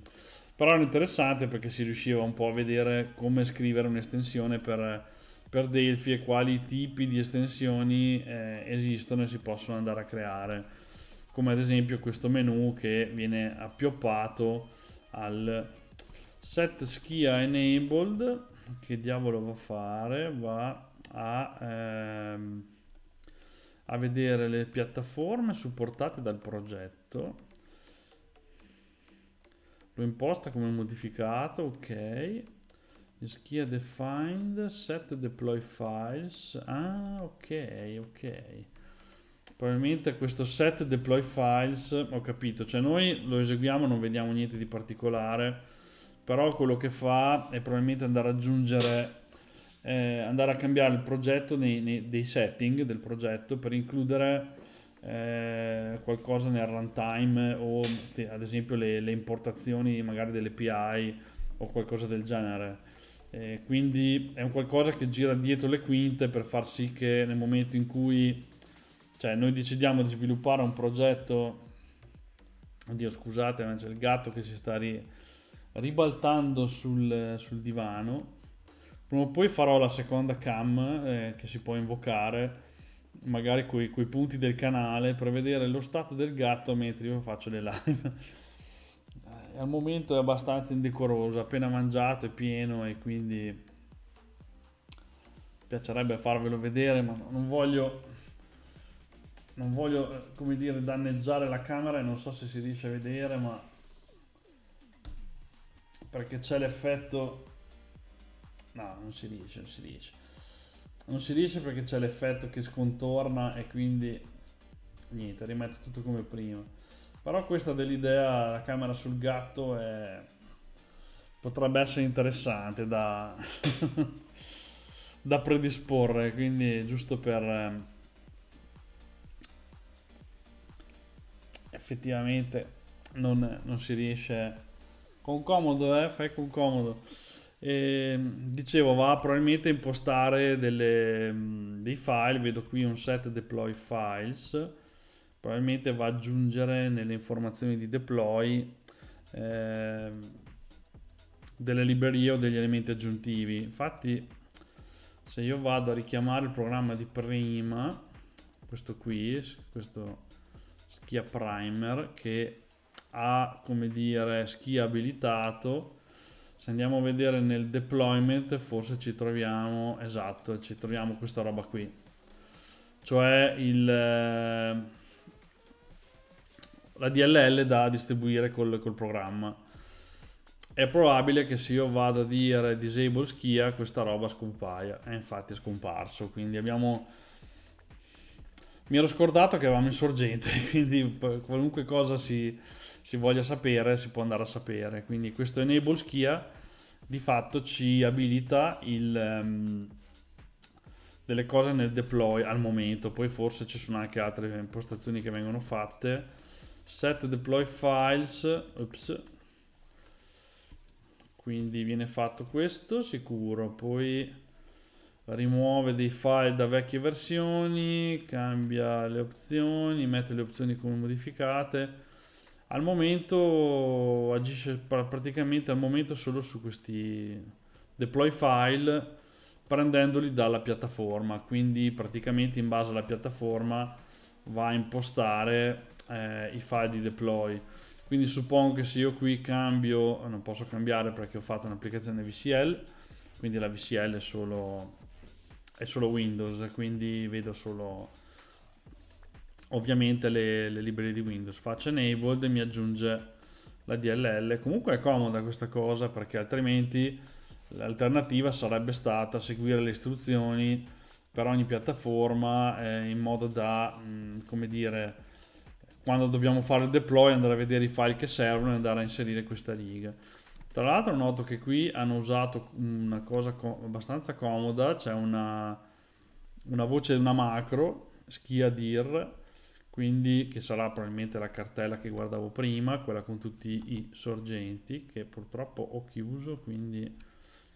Però era interessante perché si riusciva un po' a vedere come scrivere un'estensione per, per Delphi e quali tipi di estensioni eh, esistono e si possono andare a creare, come ad esempio questo menu che viene appioppato al set schia enabled che diavolo va a fare? Va a, ehm, a vedere le piattaforme supportate dal progetto. Lo imposta come modificato, ok. Schia defined, set deploy files. Ah, ok, ok. Probabilmente questo set deploy files, ho capito, cioè noi lo eseguiamo, non vediamo niente di particolare però quello che fa è probabilmente andare a aggiungere, eh, andare a cambiare il progetto nei, nei, dei setting del progetto per includere eh, qualcosa nel runtime o ad esempio le, le importazioni magari delle PI o qualcosa del genere. Eh, quindi è un qualcosa che gira dietro le quinte per far sì che nel momento in cui cioè, noi decidiamo di sviluppare un progetto, oddio scusate ma c'è il gatto che si sta ri, ribaltando sul, sul divano. Prima o poi farò la seconda cam eh, che si può invocare, magari con i punti del canale, per vedere lo stato del gatto mentre io faccio le live. Eh, al momento è abbastanza indecoroso, appena mangiato, è pieno e quindi piacerebbe farvelo vedere, ma non voglio, non voglio, eh, come dire, danneggiare la camera e non so se si riesce a vedere, ma perché c'è l'effetto... No, non si riesce, non si riesce. Non si riesce perché c'è l'effetto che scontorna e quindi niente, rimetto tutto come prima. Però questa dell'idea, la camera sul gatto è... potrebbe essere interessante da... <laughs> da predisporre, quindi giusto per... Ehm, effettivamente non, non si riesce con comodo, eh, fai con comodo. E, dicevo, va probabilmente a impostare delle, mm, dei file, vedo qui un set deploy files, probabilmente va ad aggiungere nelle informazioni di deploy eh, delle librerie o degli elementi aggiuntivi. Infatti, se io vado a richiamare il programma di prima, questo qui, questo schia primer, che ha come dire schi abilitato se andiamo a vedere nel deployment forse ci troviamo esatto ci troviamo questa roba qui cioè il, eh, la DLL da distribuire col, col programma è probabile che se io vado a dire disable schia questa roba scompaia è infatti scomparso quindi abbiamo mi ero scordato che avevamo in sorgente <laughs> quindi qualunque cosa si si voglia sapere si può andare a sapere. Quindi questo enable schia di fatto ci abilita il, um, delle cose nel deploy al momento, poi forse ci sono anche altre impostazioni che vengono fatte. Set deploy files, Ops. quindi viene fatto questo sicuro, poi rimuove dei file da vecchie versioni, cambia le opzioni, mette le opzioni come modificate al momento agisce praticamente al momento solo su questi deploy file prendendoli dalla piattaforma quindi praticamente in base alla piattaforma va a impostare eh, i file di deploy quindi suppongo che se io qui cambio non posso cambiare perché ho fatto un'applicazione VCL quindi la VCL è solo, è solo Windows quindi vedo solo ovviamente le, le librerie di Windows. Faccio enabled e mi aggiunge la DLL. Comunque è comoda questa cosa perché altrimenti l'alternativa sarebbe stata seguire le istruzioni per ogni piattaforma eh, in modo da, mh, come dire, quando dobbiamo fare il deploy andare a vedere i file che servono e andare a inserire questa riga. Tra l'altro noto che qui hanno usato una cosa co- abbastanza comoda, c'è cioè una, una voce, una macro, schia dir, quindi che sarà probabilmente la cartella che guardavo prima, quella con tutti i sorgenti che purtroppo ho chiuso, quindi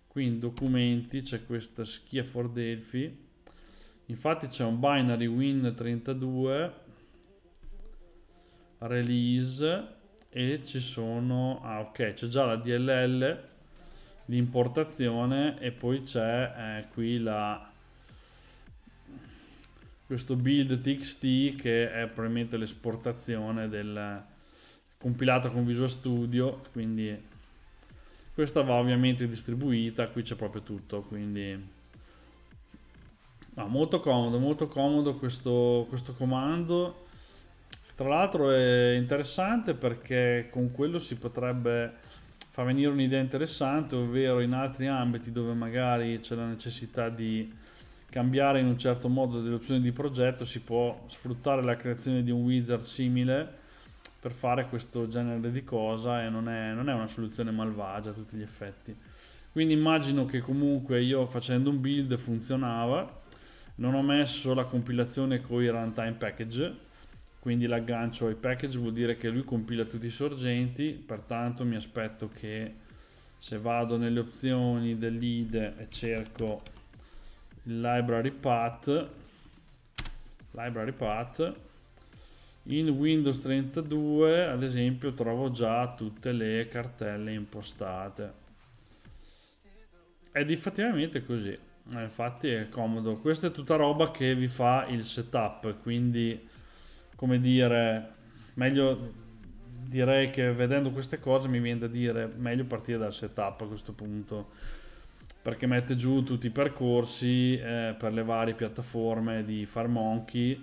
qui in documenti c'è questa schia for Delphi, infatti c'è un binary win32 release e ci sono, ah ok, c'è già la DLL, l'importazione e poi c'è eh, qui la questo build TXT che è probabilmente l'esportazione del compilato con Visual Studio quindi questa va ovviamente distribuita qui c'è proprio tutto quindi no, molto comodo molto comodo questo, questo comando tra l'altro è interessante perché con quello si potrebbe far venire un'idea interessante ovvero in altri ambiti dove magari c'è la necessità di cambiare in un certo modo delle opzioni di progetto, si può sfruttare la creazione di un wizard simile per fare questo genere di cosa e non è, non è una soluzione malvagia a tutti gli effetti. Quindi immagino che comunque io facendo un build funzionava, non ho messo la compilazione con i runtime package, quindi l'aggancio ai package vuol dire che lui compila tutti i sorgenti, pertanto mi aspetto che se vado nelle opzioni dell'IDE e cerco il library path library path in Windows 32 ad esempio trovo già tutte le cartelle impostate ed effettivamente così eh, infatti è comodo questa è tutta roba che vi fa il setup quindi come dire meglio direi che vedendo queste cose mi viene da dire meglio partire dal setup a questo punto perché mette giù tutti i percorsi eh, per le varie piattaforme di Farmonkey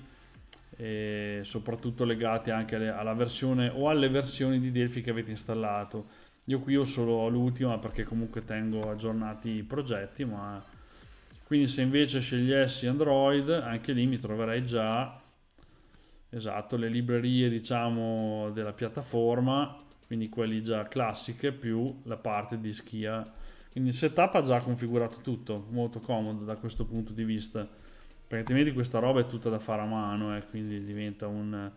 e soprattutto legati anche alle, alla versione o alle versioni di Delphi che avete installato io qui ho solo l'ultima perché comunque tengo aggiornati i progetti ma quindi se invece scegliessi Android anche lì mi troverei già esatto le librerie diciamo della piattaforma quindi quelli già classiche più la parte di schia quindi il setup ha già configurato tutto, molto comodo da questo punto di vista. Perché altrimenti questa roba è tutta da fare a mano e eh, quindi diventa un...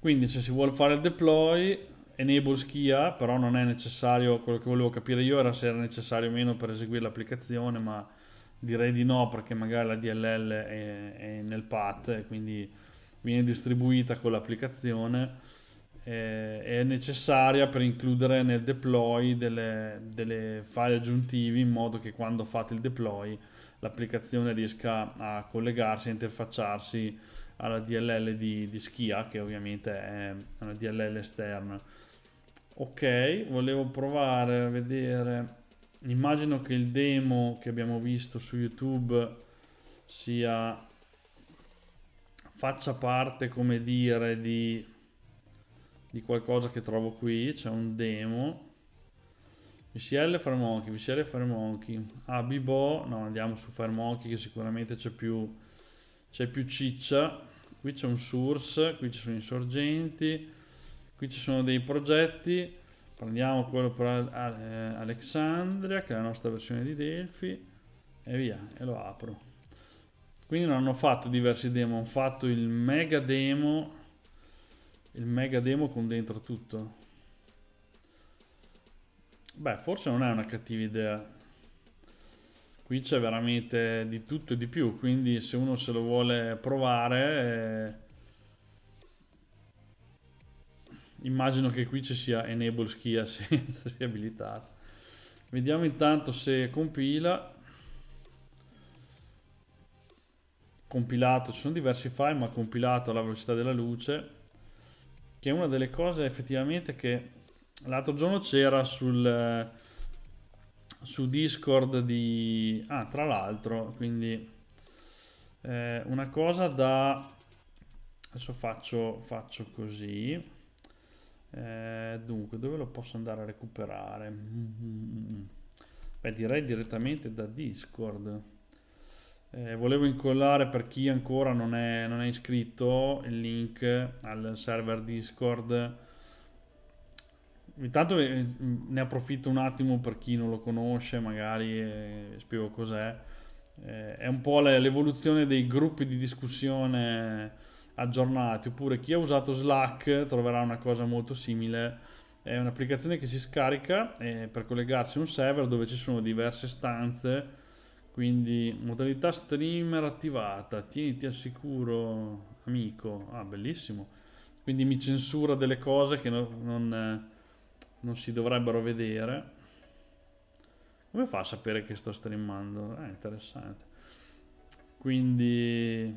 Quindi se si vuole fare il deploy, enable schia, però non è necessario, quello che volevo capire io era se era necessario o meno per eseguire l'applicazione, ma direi di no perché magari la DLL è, è nel path e quindi viene distribuita con l'applicazione eh, è necessaria per includere nel deploy delle, delle file aggiuntivi in modo che quando fate il deploy l'applicazione riesca a collegarsi, e interfacciarsi alla DLL di, di Schia, che ovviamente è una DLL esterna. Ok, volevo provare a vedere. Immagino che il demo che abbiamo visto su YouTube sia faccia parte, come dire, di di qualcosa che trovo qui, c'è un demo. VCL Fairmonkey, VCL Fairmonkey, Abibo, ah, no andiamo su Fairmonkey che sicuramente c'è più, più ciccia. Qui c'è un source, qui ci sono i sorgenti, qui ci sono dei progetti. Prendiamo quello per eh, Alexandria, che è la nostra versione di Delphi, e via, e lo apro. Quindi non hanno fatto diversi demo, hanno fatto il mega demo il mega demo con dentro tutto. Beh, forse non è una cattiva idea. Qui c'è veramente di tutto e di più, quindi se uno se lo vuole provare... Eh... Immagino che qui ci sia Enable Schia <laughs> è abilitato Vediamo intanto se compila. Compilato, ci sono diversi file, ma compilato alla velocità della luce che è una delle cose effettivamente che l'altro giorno c'era sul eh, su Discord di... Ah, tra l'altro, quindi eh, una cosa da... Adesso faccio, faccio così. Eh, dunque, dove lo posso andare a recuperare? Mm, mm, mm, Beh, direi direttamente da Discord. Eh, volevo incollare per chi ancora non è, non è, iscritto il link al server Discord. Intanto eh, ne approfitto un attimo per chi non lo conosce, magari eh, spiego cos'è. Eh, è un po' l'evoluzione dei gruppi di discussione aggiornati, oppure chi ha usato Slack troverà una cosa molto simile. È un'applicazione che si scarica eh, per collegarsi a un server dove ci sono diverse stanze quindi modalità streamer attivata tieniti al sicuro amico ah bellissimo quindi mi censura delle cose che no, non, non, si dovrebbero vedere come fa a sapere che sto streamando? Ah, interessante quindi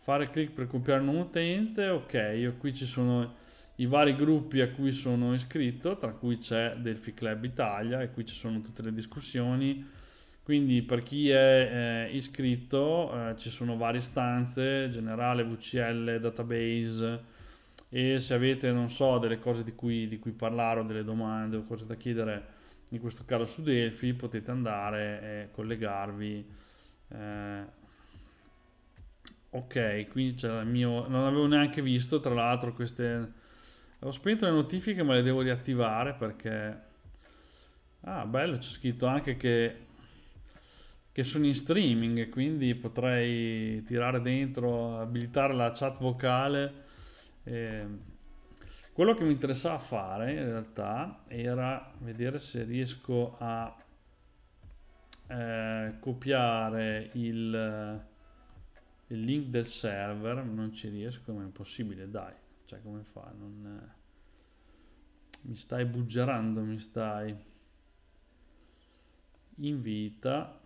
fare click per copiare un utente ok io qui ci sono i vari gruppi a cui sono iscritto, tra cui c'è Delphi Club Italia e qui ci sono tutte le discussioni. Quindi per chi è eh, iscritto eh, ci sono varie stanze, generale, VCL, database e se avete, non so, delle cose di cui, di cui parlare o delle domande o cose da chiedere, in questo caso su Delphi, potete andare e collegarvi. Eh, ok, qui c'è il mio... non avevo neanche visto, tra l'altro, queste ho spento le notifiche ma le devo riattivare perché... Ah, bello, c'è scritto anche che, che sono in streaming, quindi potrei tirare dentro, abilitare la chat vocale. Eh, quello che mi interessava fare in realtà era vedere se riesco a eh, copiare il, il link del server, non ci riesco, ma è impossibile, dai. Cioè, come fa? Non... Eh, mi stai buggerando, mi stai. Invita.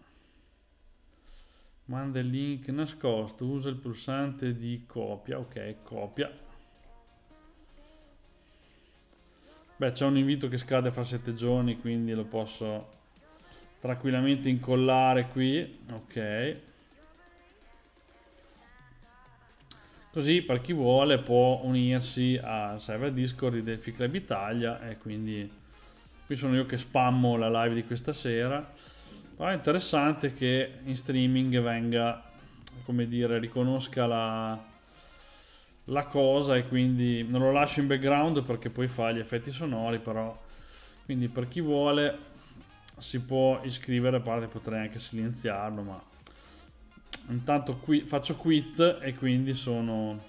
Manda il link nascosto, usa il pulsante di copia, ok, copia. Beh, c'è un invito che scade fra 7 giorni, quindi lo posso tranquillamente incollare qui, ok. Così per chi vuole può unirsi al server Discord di Delphi Club Italia e quindi qui sono io che spammo la live di questa sera. Però è interessante che in streaming venga, come dire, riconosca la, la cosa e quindi non lo lascio in background perché poi fa gli effetti sonori, però quindi per chi vuole si può iscrivere, a parte potrei anche silenziarlo, ma Intanto qui faccio quit e quindi sono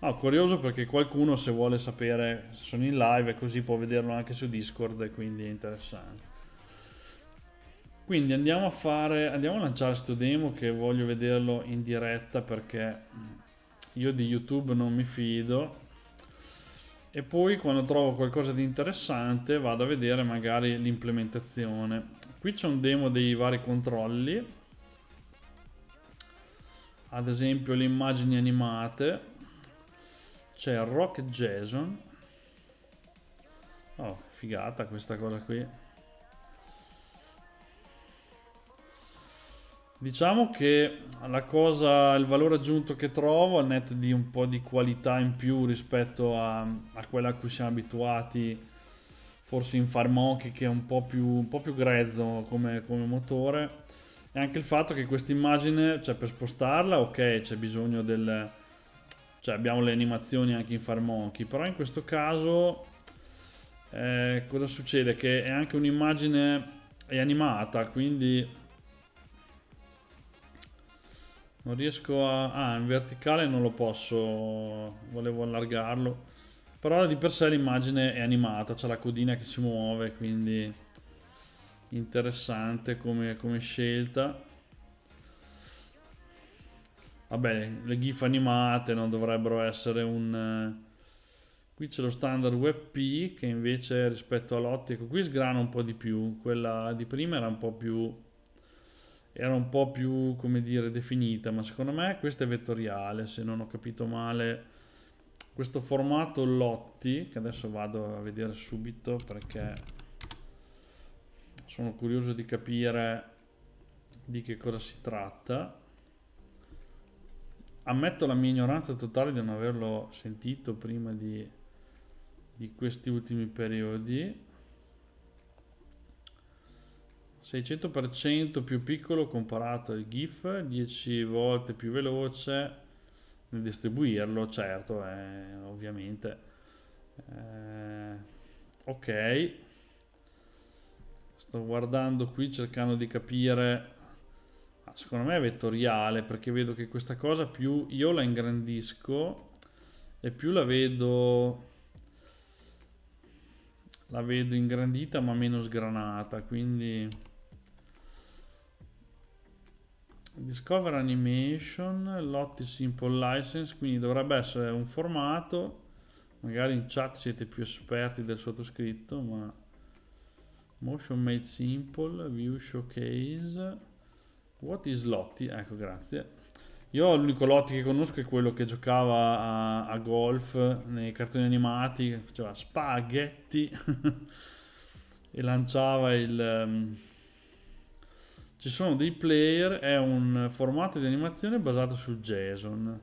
ah, curioso perché qualcuno se vuole sapere se sono in live così può vederlo anche su Discord e quindi è interessante. Quindi andiamo a fare, andiamo a lanciare questo demo che voglio vederlo in diretta perché mm, io di YouTube non mi fido e poi quando trovo qualcosa di interessante vado a vedere magari l'implementazione. Qui c'è un demo dei vari controlli ad esempio le immagini animate c'è Rock Jason oh figata questa cosa qui diciamo che la cosa il valore aggiunto che trovo al netto di un po' di qualità in più rispetto a, a quella a cui siamo abituati forse in Farmochi che è un po' più, un po più grezzo come, come motore e anche il fatto che questa immagine, cioè per spostarla, ok, c'è bisogno del... cioè abbiamo le animazioni anche in Farmonchi, però in questo caso eh, cosa succede? Che è anche un'immagine è animata, quindi non riesco a... ah, in verticale non lo posso, volevo allargarlo, però di per sé l'immagine è animata, c'è la codina che si muove, quindi interessante come, come scelta. Vabbè, le GIF animate non dovrebbero essere un... Eh, qui c'è lo standard WebP che invece rispetto all'ottico qui sgrana un po' di più, quella di prima era un po' più era un po' più, come dire, definita, ma secondo me questa è vettoriale, se non ho capito male questo formato Lotti, che adesso vado a vedere subito perché sono curioso di capire di che cosa si tratta ammetto la mia ignoranza totale di non averlo sentito prima di, di questi ultimi periodi 600% più piccolo comparato al GIF 10 volte più veloce nel distribuirlo certo eh, ovviamente eh, ok sto guardando qui cercando di capire ah, secondo me è vettoriale perché vedo che questa cosa più io la ingrandisco e più la vedo la vedo ingrandita ma meno sgranata quindi discover animation lotti simple license quindi dovrebbe essere un formato magari in chat siete più esperti del sottoscritto ma Motion made simple, view showcase. What is Lotti? Ecco, grazie. Io l'unico Lotti che conosco è quello che giocava a, a golf nei cartoni animati, che faceva spaghetti <laughs> e lanciava il... Um... Ci sono dei player, è un formato di animazione basato su JSON.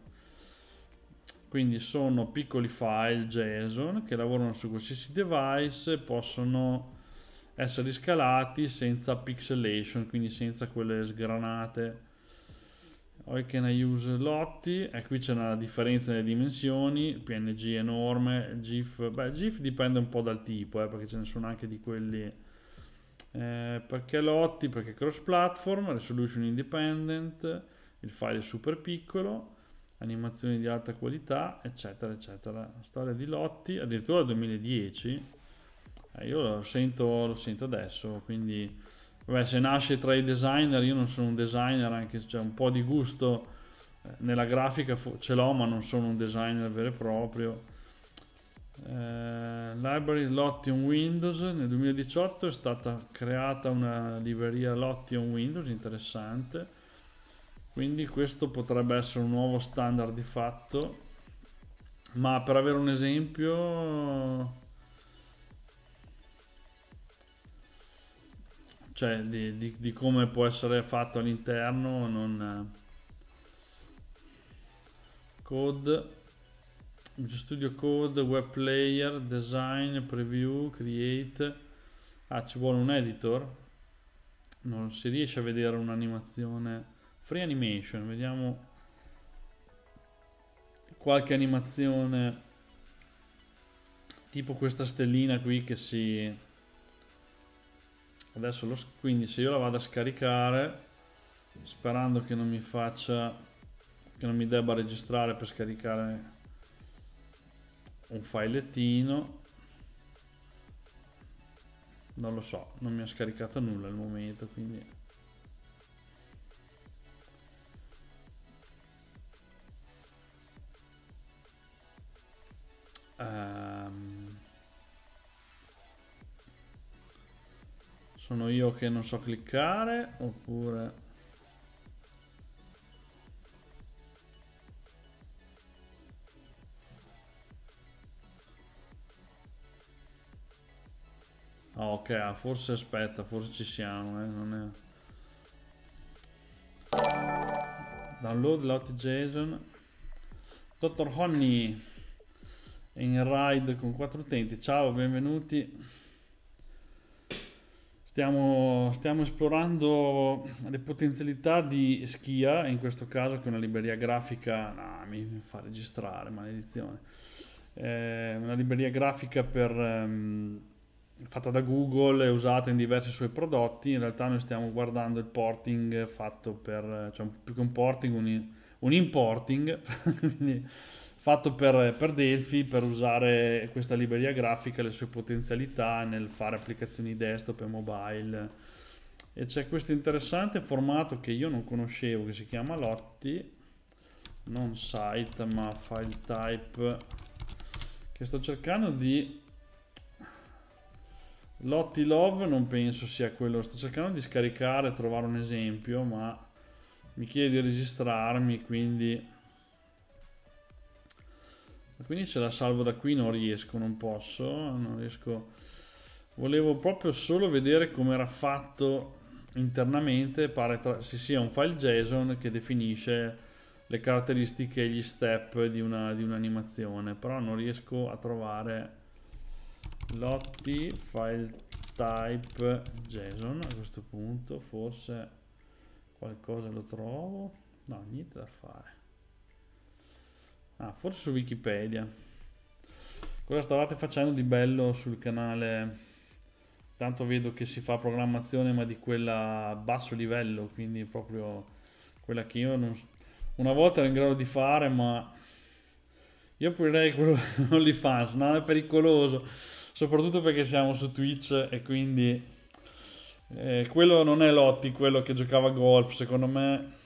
Quindi sono piccoli file JSON che lavorano su qualsiasi device possono essere scalati senza pixelation, quindi senza quelle sgranate. Poi can I use lotti, e qui c'è una differenza nelle dimensioni, PNG enorme, GIF, beh GIF dipende un po' dal tipo, eh, perché ce ne sono anche di quelli... Eh, perché lotti? Perché cross platform, resolution independent, il file è super piccolo, animazioni di alta qualità, eccetera, eccetera. Storia di lotti, addirittura 2010. Eh, io lo sento, lo sento adesso, quindi vabbè, se nasce tra i designer, io non sono un designer, anche se c'è un po' di gusto eh, nella grafica ce l'ho, ma non sono un designer vero e proprio. Eh, library Lotion Windows nel 2018 è stata creata una libreria Lotion Windows interessante quindi questo potrebbe essere un nuovo standard di fatto ma per avere un esempio cioè di, di, di come può essere fatto all'interno non eh, code Visual studio code web player design preview create ah ci vuole un editor non si riesce a vedere un'animazione free animation vediamo qualche animazione tipo questa stellina qui che si adesso lo, quindi se io la vado a scaricare sperando che non mi faccia che non mi debba registrare per scaricare un filettino non lo so non mi ha scaricato nulla al momento quindi um. Sono io che non so cliccare oppure... Ah, ok, ah, forse aspetta, forse ci siamo, eh, non è... Download lot JSON. Dottor Honey in ride con quattro utenti. Ciao, benvenuti. Stiamo, stiamo, esplorando le potenzialità di Schia, in questo caso che è una libreria grafica, no, mi fa registrare, maledizione, eh, una libreria grafica per, um, fatta da Google e usata in diversi suoi prodotti, in realtà noi stiamo guardando il porting fatto per, cioè più che un porting, un, un importing, <laughs> fatto per, per, Delphi per usare questa libreria grafica le sue potenzialità nel fare applicazioni desktop e mobile. E c'è questo interessante formato che io non conoscevo che si chiama Lotti, non site ma file type, che sto cercando di... Lotti Love non penso sia quello, sto cercando di scaricare, e trovare un esempio, ma mi chiede di registrarmi, quindi quindi ce la salvo da qui non riesco non posso non riesco volevo proprio solo vedere come era fatto internamente pare tra... si sia un file JSON che definisce le caratteristiche e gli step di, un'animazione un però non riesco a trovare lotti file type JSON a questo punto forse qualcosa lo trovo no niente da fare Ah, forse su Wikipedia. Cosa stavate facendo di bello sul canale? Tanto vedo che si fa programmazione, ma di quella a basso livello, quindi proprio quella che io non... una volta ero in grado di fare, ma io aprirei quello <laughs> che non li fa, no? È pericoloso, soprattutto perché siamo su Twitch e quindi eh, quello non è Lotti, quello che giocava a golf, secondo me.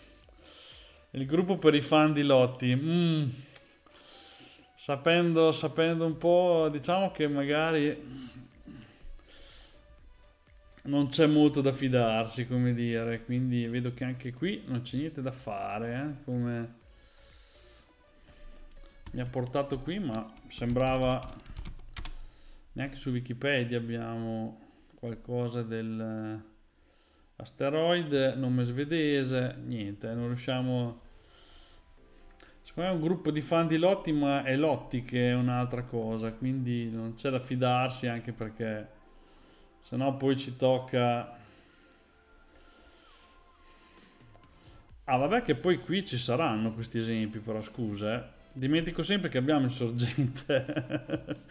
Il gruppo per i fan di Lotti. Mm sapendo, sapendo un po', diciamo che magari non c'è molto da fidarsi, come dire, quindi vedo che anche qui non c'è niente da fare, eh? come mi ha portato qui, ma sembrava neanche su Wikipedia abbiamo qualcosa del eh, asteroide, nome svedese, niente, non riusciamo Secondo me è un gruppo di fan di Lotti, ma è Lotti che è un'altra cosa, quindi non c'è da fidarsi anche perché sennò poi ci tocca... Ah vabbè che poi qui ci saranno questi esempi però scusa eh. Dimentico sempre che abbiamo il sorgente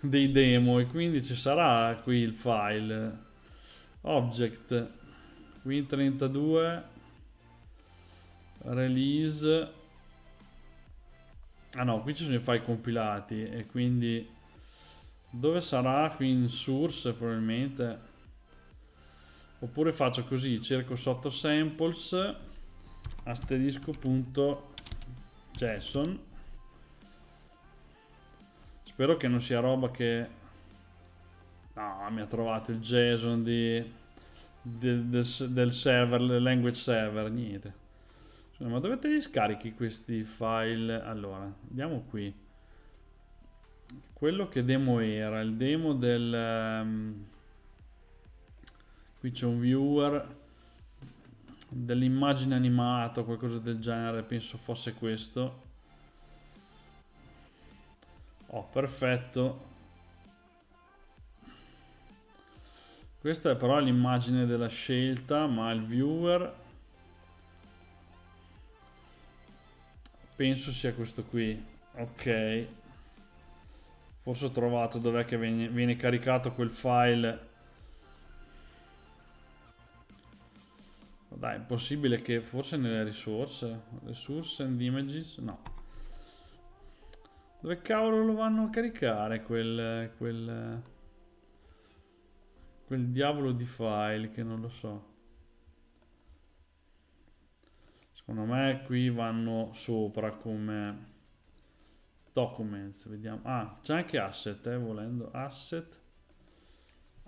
<laughs> dei demo e quindi ci sarà qui il file object win32 release Ah no, qui ci sono i file compilati e quindi... Dove sarà? Qui in source probabilmente. Oppure faccio così, cerco sotto samples asterisco.json Spero che non sia roba che... No, mi ha trovato il JSON di... del, del, del server, del language server, niente. Scusa, cioè, ma dove te li scarichi questi file? Allora, andiamo qui. Quello che demo era, il demo del... Um, qui c'è un viewer dell'immagine animata o qualcosa del genere, penso fosse questo. Oh, perfetto. Questa è però l'immagine della scelta, ma il viewer Penso sia questo qui. Ok. Forse ho trovato dov'è che viene, viene caricato quel file. Ma dai, è possibile che forse nelle risorse. Resource and images? No. Dove cavolo lo vanno a caricare quel... quel quel diavolo di file che non lo so secondo me qui vanno sopra come documents vediamo ah c'è anche asset eh, volendo asset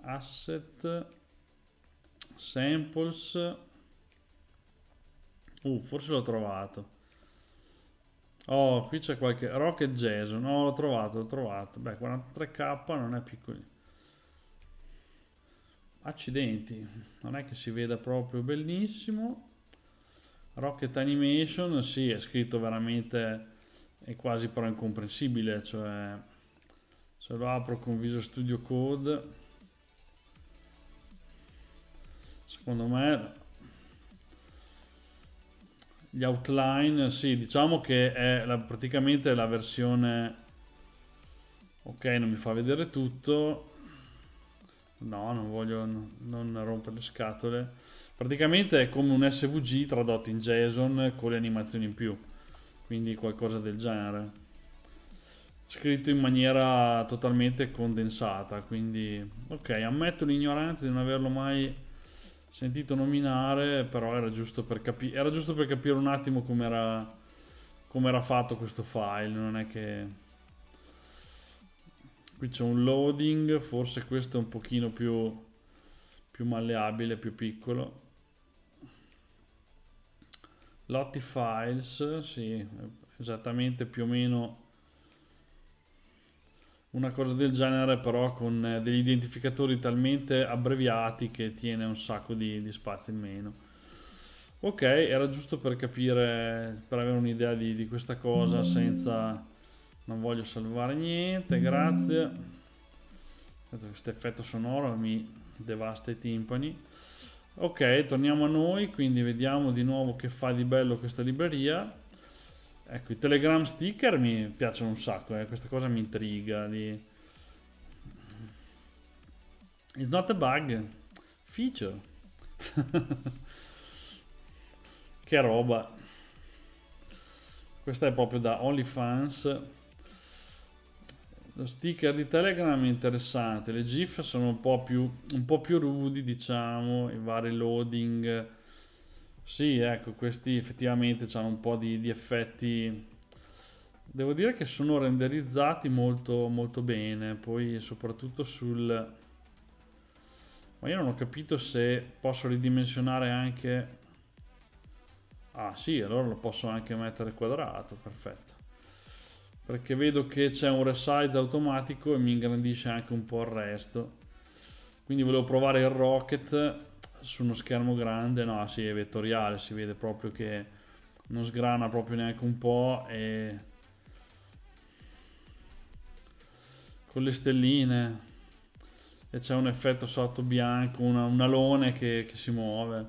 asset samples uh forse l'ho trovato oh qui c'è qualche rocket Jason. no l'ho trovato l'ho trovato beh 43k non è piccolo accidenti non è che si veda proprio benissimo Rocket Animation sì, è scritto veramente, è quasi però incomprensibile, cioè se lo apro con Visual Studio Code, secondo me gli outline, sì, diciamo che è la, praticamente la versione, ok non mi fa vedere tutto, no non voglio non rompere le scatole, Praticamente è come un SVG tradotto in JSON con le animazioni in più, quindi qualcosa del genere. Scritto in maniera totalmente condensata, quindi ok, ammetto l'ignoranza di non averlo mai sentito nominare, però era giusto per, capi era giusto per capire un attimo come era, fatto questo file, non è che... Qui c'è un loading, forse questo è un pochino più, più malleabile, più piccolo. Lotti Files, sì, esattamente più o meno una cosa del genere, però con eh, degli identificatori talmente abbreviati che tiene un sacco di, di spazi in meno. Ok, era giusto per capire, per avere un'idea di, di questa cosa senza... Non voglio salvare niente, grazie. Questo effetto sonoro mi devasta i timpani ok torniamo a noi quindi vediamo di nuovo che fa di bello questa libreria ecco i telegram sticker mi piacciono un sacco eh. questa cosa mi intriga di... it's not a bug feature <laughs> che roba questa è proprio da OnlyFans sticker di Telegram interessante, le GIF sono un po' più, un po più rudi, diciamo, i vari loading. Sì, ecco, questi effettivamente hanno un po' di, di, effetti. Devo dire che sono renderizzati molto, molto bene. Poi, soprattutto sul. Ma io non ho capito se posso ridimensionare anche. Ah, sì, allora lo posso anche mettere quadrato. Perfetto perché vedo che c'è un resize automatico e mi ingrandisce anche un po' il resto quindi volevo provare il rocket su uno schermo grande no si sì, è vettoriale si vede proprio che non sgrana proprio neanche un po' e con le stelline e c'è un effetto sotto bianco una, un alone che, che si muove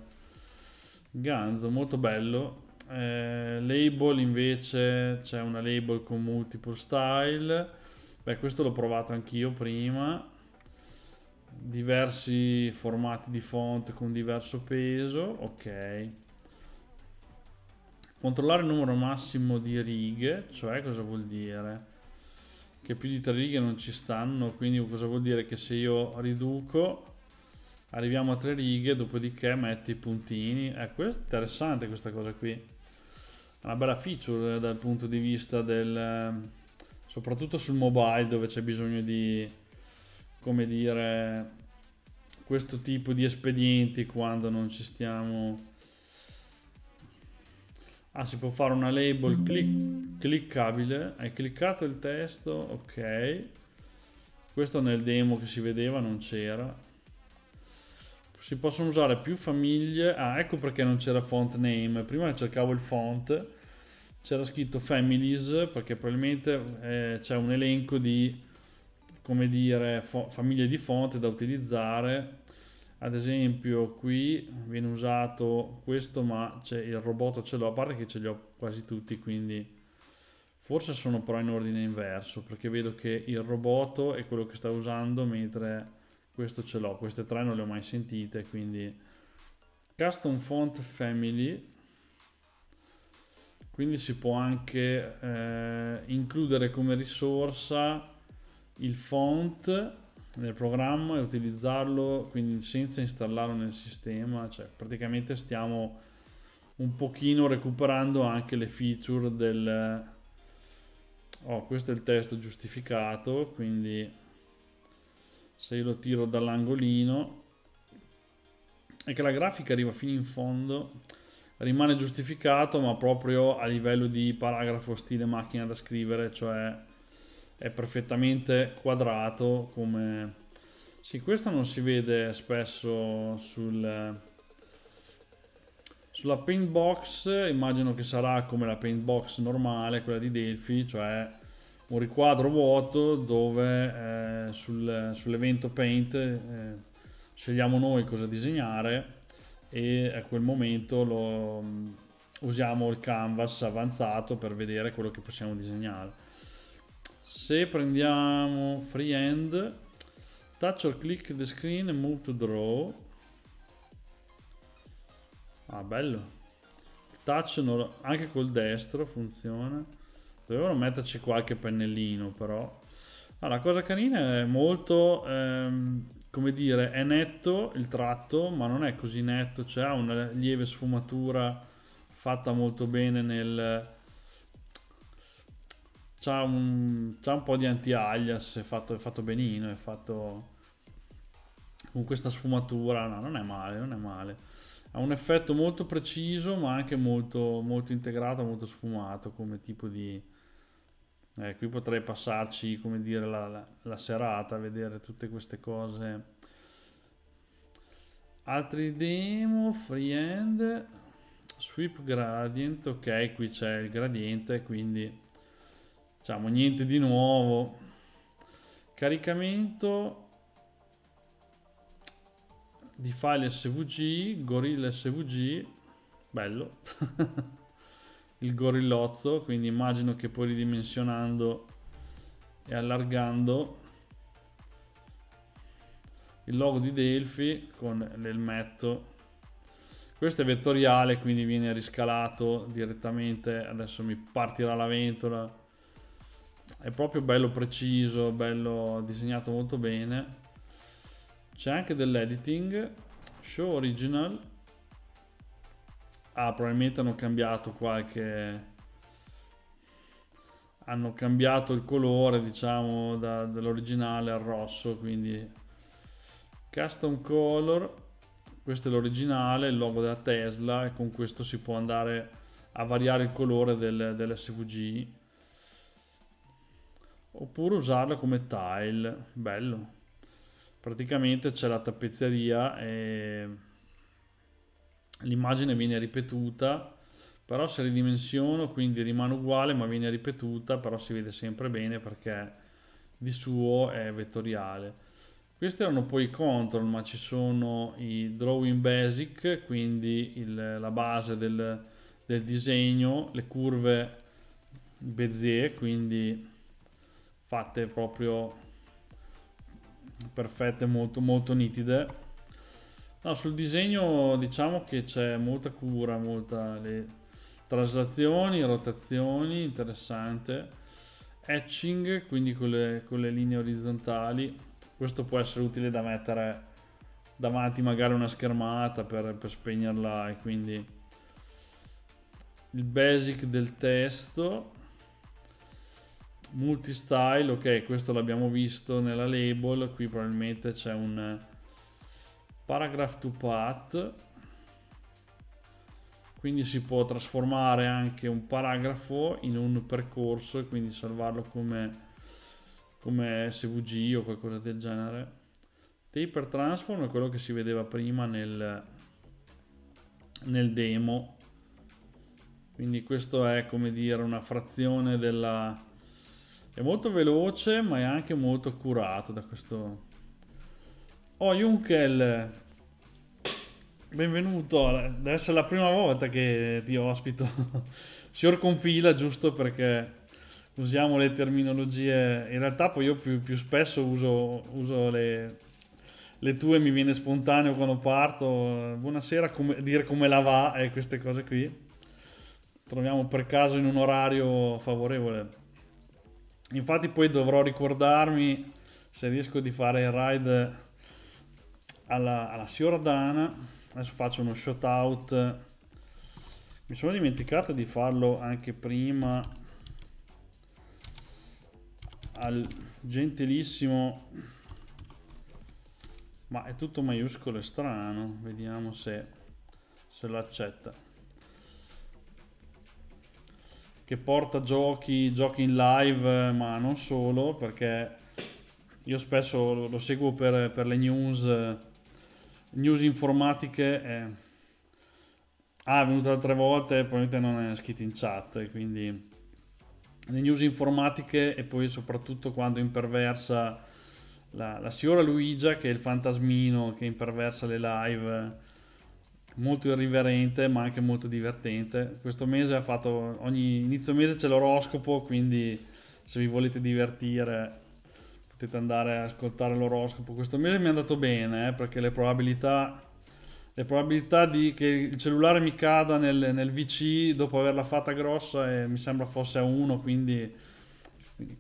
ganzo molto bello eh, label invece c'è una label con multiple style. Beh, questo l'ho provato anch'io prima. Diversi formati di font con diverso peso. Ok. Controllare il numero massimo di righe, cioè cosa vuol dire? Che più di tre righe non ci stanno, quindi cosa vuol dire? Che se io riduco arriviamo a tre righe, dopodiché metti i puntini. Ecco, è interessante questa cosa qui una bella feature eh, dal punto di vista del ehm, soprattutto sul mobile dove c'è bisogno di come dire questo tipo di espedienti quando non ci stiamo ah si può fare una label clic cliccabile hai cliccato il testo ok questo nel demo che si vedeva non c'era si possono usare più famiglie ah ecco perché non c'era font name prima cercavo il font c'era scritto families perché probabilmente eh, c'è un elenco di come dire fo- famiglie di fonte da utilizzare ad esempio qui viene usato questo ma c'è il robot ce l'ho a parte che ce li ho quasi tutti quindi forse sono però in ordine inverso perché vedo che il robot è quello che sta usando mentre questo ce l'ho queste tre non le ho mai sentite quindi custom font family quindi si può anche eh, includere come risorsa il font nel programma e utilizzarlo quindi senza installarlo nel sistema cioè praticamente stiamo un pochino recuperando anche le feature del oh, questo è il testo giustificato quindi se io lo tiro dall'angolino è che la grafica arriva fino in fondo rimane giustificato ma proprio a livello di paragrafo stile macchina da scrivere cioè è perfettamente quadrato come sì questo non si vede spesso sul sulla paint box immagino che sarà come la paint box normale quella di Delphi cioè un riquadro vuoto dove eh, sul, sull'evento paint eh, scegliamo noi cosa disegnare e a quel momento lo, usiamo il canvas avanzato per vedere quello che possiamo disegnare se prendiamo freehand touch or click the screen and move to draw ah bello il touch non, anche col destro funziona dovevano metterci qualche pennellino però ah, la cosa carina è molto ehm, come dire, è netto il tratto, ma non è così netto, cioè ha una lieve sfumatura fatta molto bene nel... C'ha un, c'ha un po' di anti-alias, è fatto, è fatto benino, è fatto con questa sfumatura, no, non è male, non è male. Ha un effetto molto preciso, ma anche molto, molto integrato, molto sfumato come tipo di eh, qui potrei passarci, come dire, la, la, la serata a vedere tutte queste cose. Altri demo, freehand, sweep gradient, ok, qui c'è il gradiente, quindi diciamo niente di nuovo. Caricamento di file svg, gorilla svg, bello. <laughs> il gorillozzo, quindi immagino che poi ridimensionando e allargando il logo di Delphi con l'elmetto. Questo è vettoriale, quindi viene riscalato direttamente, adesso mi partirà la ventola. È proprio bello preciso, bello disegnato molto bene. C'è anche dell'editing, show original, Ah, probabilmente hanno cambiato qualche... Hanno cambiato il colore, diciamo, da, dall'originale al rosso, quindi... Custom Color, questo è l'originale, il logo della Tesla, e con questo si può andare a variare il colore del, dell'SVG. Oppure usarlo come tile, bello. Praticamente c'è la tappezzeria e l'immagine viene ripetuta però se ridimensiono quindi rimane uguale ma viene ripetuta però si vede sempre bene perché di suo è vettoriale questi erano poi i control ma ci sono i drawing basic quindi il, la base del, del disegno le curve bezier quindi fatte proprio perfette molto molto nitide No, sul disegno diciamo che c'è molta cura, molta le traslazioni, rotazioni, interessante. Etching, quindi con le, con le linee orizzontali. Questo può essere utile da mettere davanti magari una schermata per, per spegnerla e quindi il basic del testo multi style ok questo l'abbiamo visto nella label qui probabilmente c'è un paragraph to path quindi si può trasformare anche un paragrafo in un percorso e quindi salvarlo come, come svg o qualcosa del genere taper transform è quello che si vedeva prima nel, nel demo quindi questo è come dire una frazione della è molto veloce ma è anche molto accurato da questo Oh Junkel, benvenuto, deve essere la prima volta che ti ospito. <laughs> Signor Compila, giusto perché usiamo le terminologie, in realtà poi io più, più spesso uso, uso le, le, tue, mi viene spontaneo quando parto, buonasera, come, dire come la va e queste cose qui. Troviamo per caso in un orario favorevole. Infatti poi dovrò ricordarmi se riesco di fare il ride alla, alla Siordana, adesso faccio uno shout out, mi sono dimenticato di farlo anche prima al gentilissimo, ma è tutto maiuscolo e strano, vediamo se, se lo accetta che porta giochi, giochi in live, ma non solo, perché io spesso lo seguo per, per le news news informatiche è... Eh, ah, è venuta altre volte, probabilmente non è scritto in chat, quindi le news informatiche e poi soprattutto quando imperversa la, la signora Luigia che è il fantasmino che imperversa le live molto irriverente ma anche molto divertente questo mese ha fatto ogni inizio mese c'è l'oroscopo quindi se vi volete divertire potete andare a ascoltare l'oroscopo. Questo mese mi è andato bene eh, perché le probabilità, le probabilità di, che il cellulare mi cada nel, nel VC dopo averla fatta grossa eh, mi sembra fosse a 1, quindi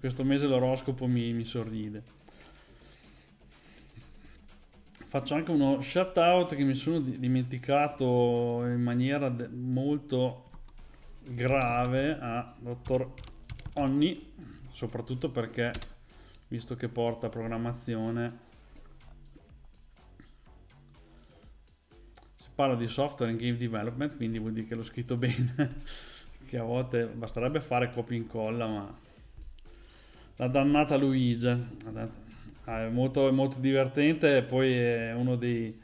questo mese l'oroscopo mi, mi sorride faccio anche uno shout out che mi sono dimenticato in maniera molto grave a dottor Onni soprattutto perché visto che porta programmazione si parla di software and game development quindi vuol dire che l'ho scritto <laughs> bene che a volte basterebbe fare copia e incolla ma la dannata Luigi ah, è, molto, è molto divertente poi è uno dei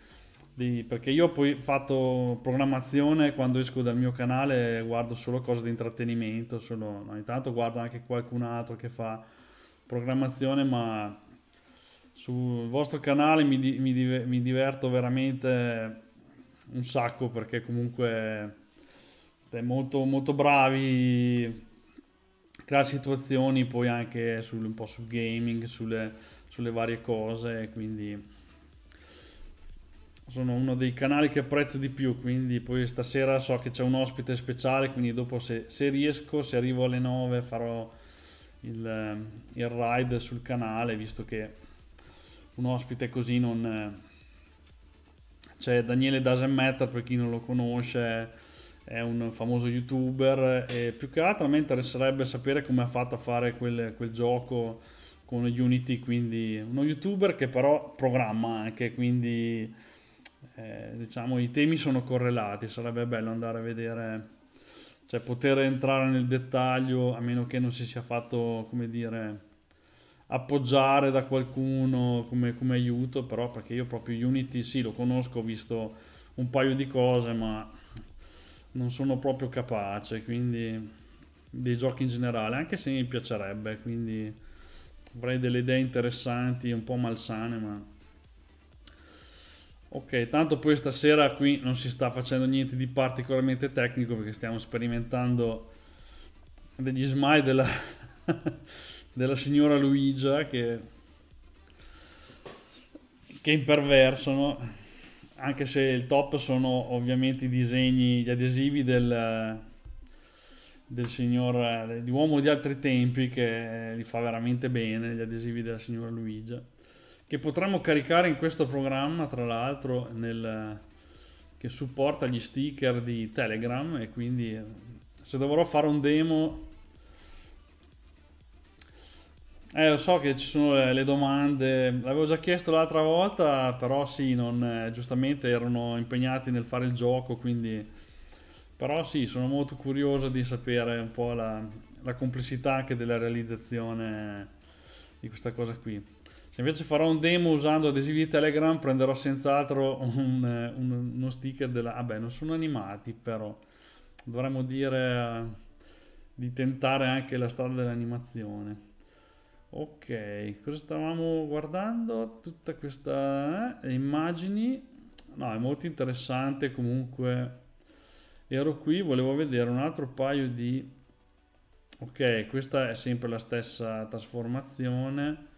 di, perché io ho poi fatto programmazione quando esco dal mio canale guardo solo cose di intrattenimento solo, ogni tanto guardo anche qualcun altro che fa programmazione, ma sul vostro canale mi, mi, mi diverto veramente un sacco perché comunque siete molto, molto bravi creare situazioni poi anche sul, un po' sul gaming, sulle, sulle varie cose, quindi sono uno dei canali che apprezzo di più, quindi poi stasera so che c'è un ospite speciale, quindi dopo se, se riesco, se arrivo alle 9 farò il, ehm, il ride sul canale, visto che un ospite così non... Eh, c'è Daniele Dasemmetter, per chi non lo conosce, è un famoso youtuber e più che altro a me interesserebbe sapere come ha fatto a fare quel, quel gioco con Unity, quindi uno youtuber che però programma anche, quindi eh, diciamo i temi sono correlati, sarebbe bello andare a vedere cioè poter entrare nel dettaglio a meno che non si sia fatto, come dire, appoggiare da qualcuno come, come aiuto, però perché io proprio Unity sì lo conosco, ho visto un paio di cose, ma non sono proprio capace, quindi dei giochi in generale, anche se mi piacerebbe, quindi avrei delle idee interessanti, un po' malsane, ma Ok, tanto poi stasera qui non si sta facendo niente di particolarmente tecnico perché stiamo sperimentando degli smile della, <laughs> della signora Luigia che, che imperversano, anche se il top sono ovviamente i disegni, gli adesivi del, del signor, di uomo di altri tempi che li fa veramente bene, gli adesivi della signora Luigia che potremmo caricare in questo programma, tra l'altro, nel, che supporta gli sticker di Telegram e quindi eh, se dovrò fare un demo... Eh, lo so che ci sono le, le domande, l'avevo già chiesto l'altra volta, però sì, non, eh, giustamente erano impegnati nel fare il gioco, quindi... Però sì, sono molto curioso di sapere un po' la, la complessità anche della realizzazione di questa cosa qui. Se invece farò un demo usando adesivi di Telegram prenderò senz'altro un, eh, un, uno sticker della... Vabbè, ah non sono animati però. Dovremmo dire eh, di tentare anche la strada dell'animazione. Ok, cosa stavamo guardando? Tutta questa eh, immagini. No, è molto interessante comunque. Ero qui, volevo vedere un altro paio di... Ok, questa è sempre la stessa trasformazione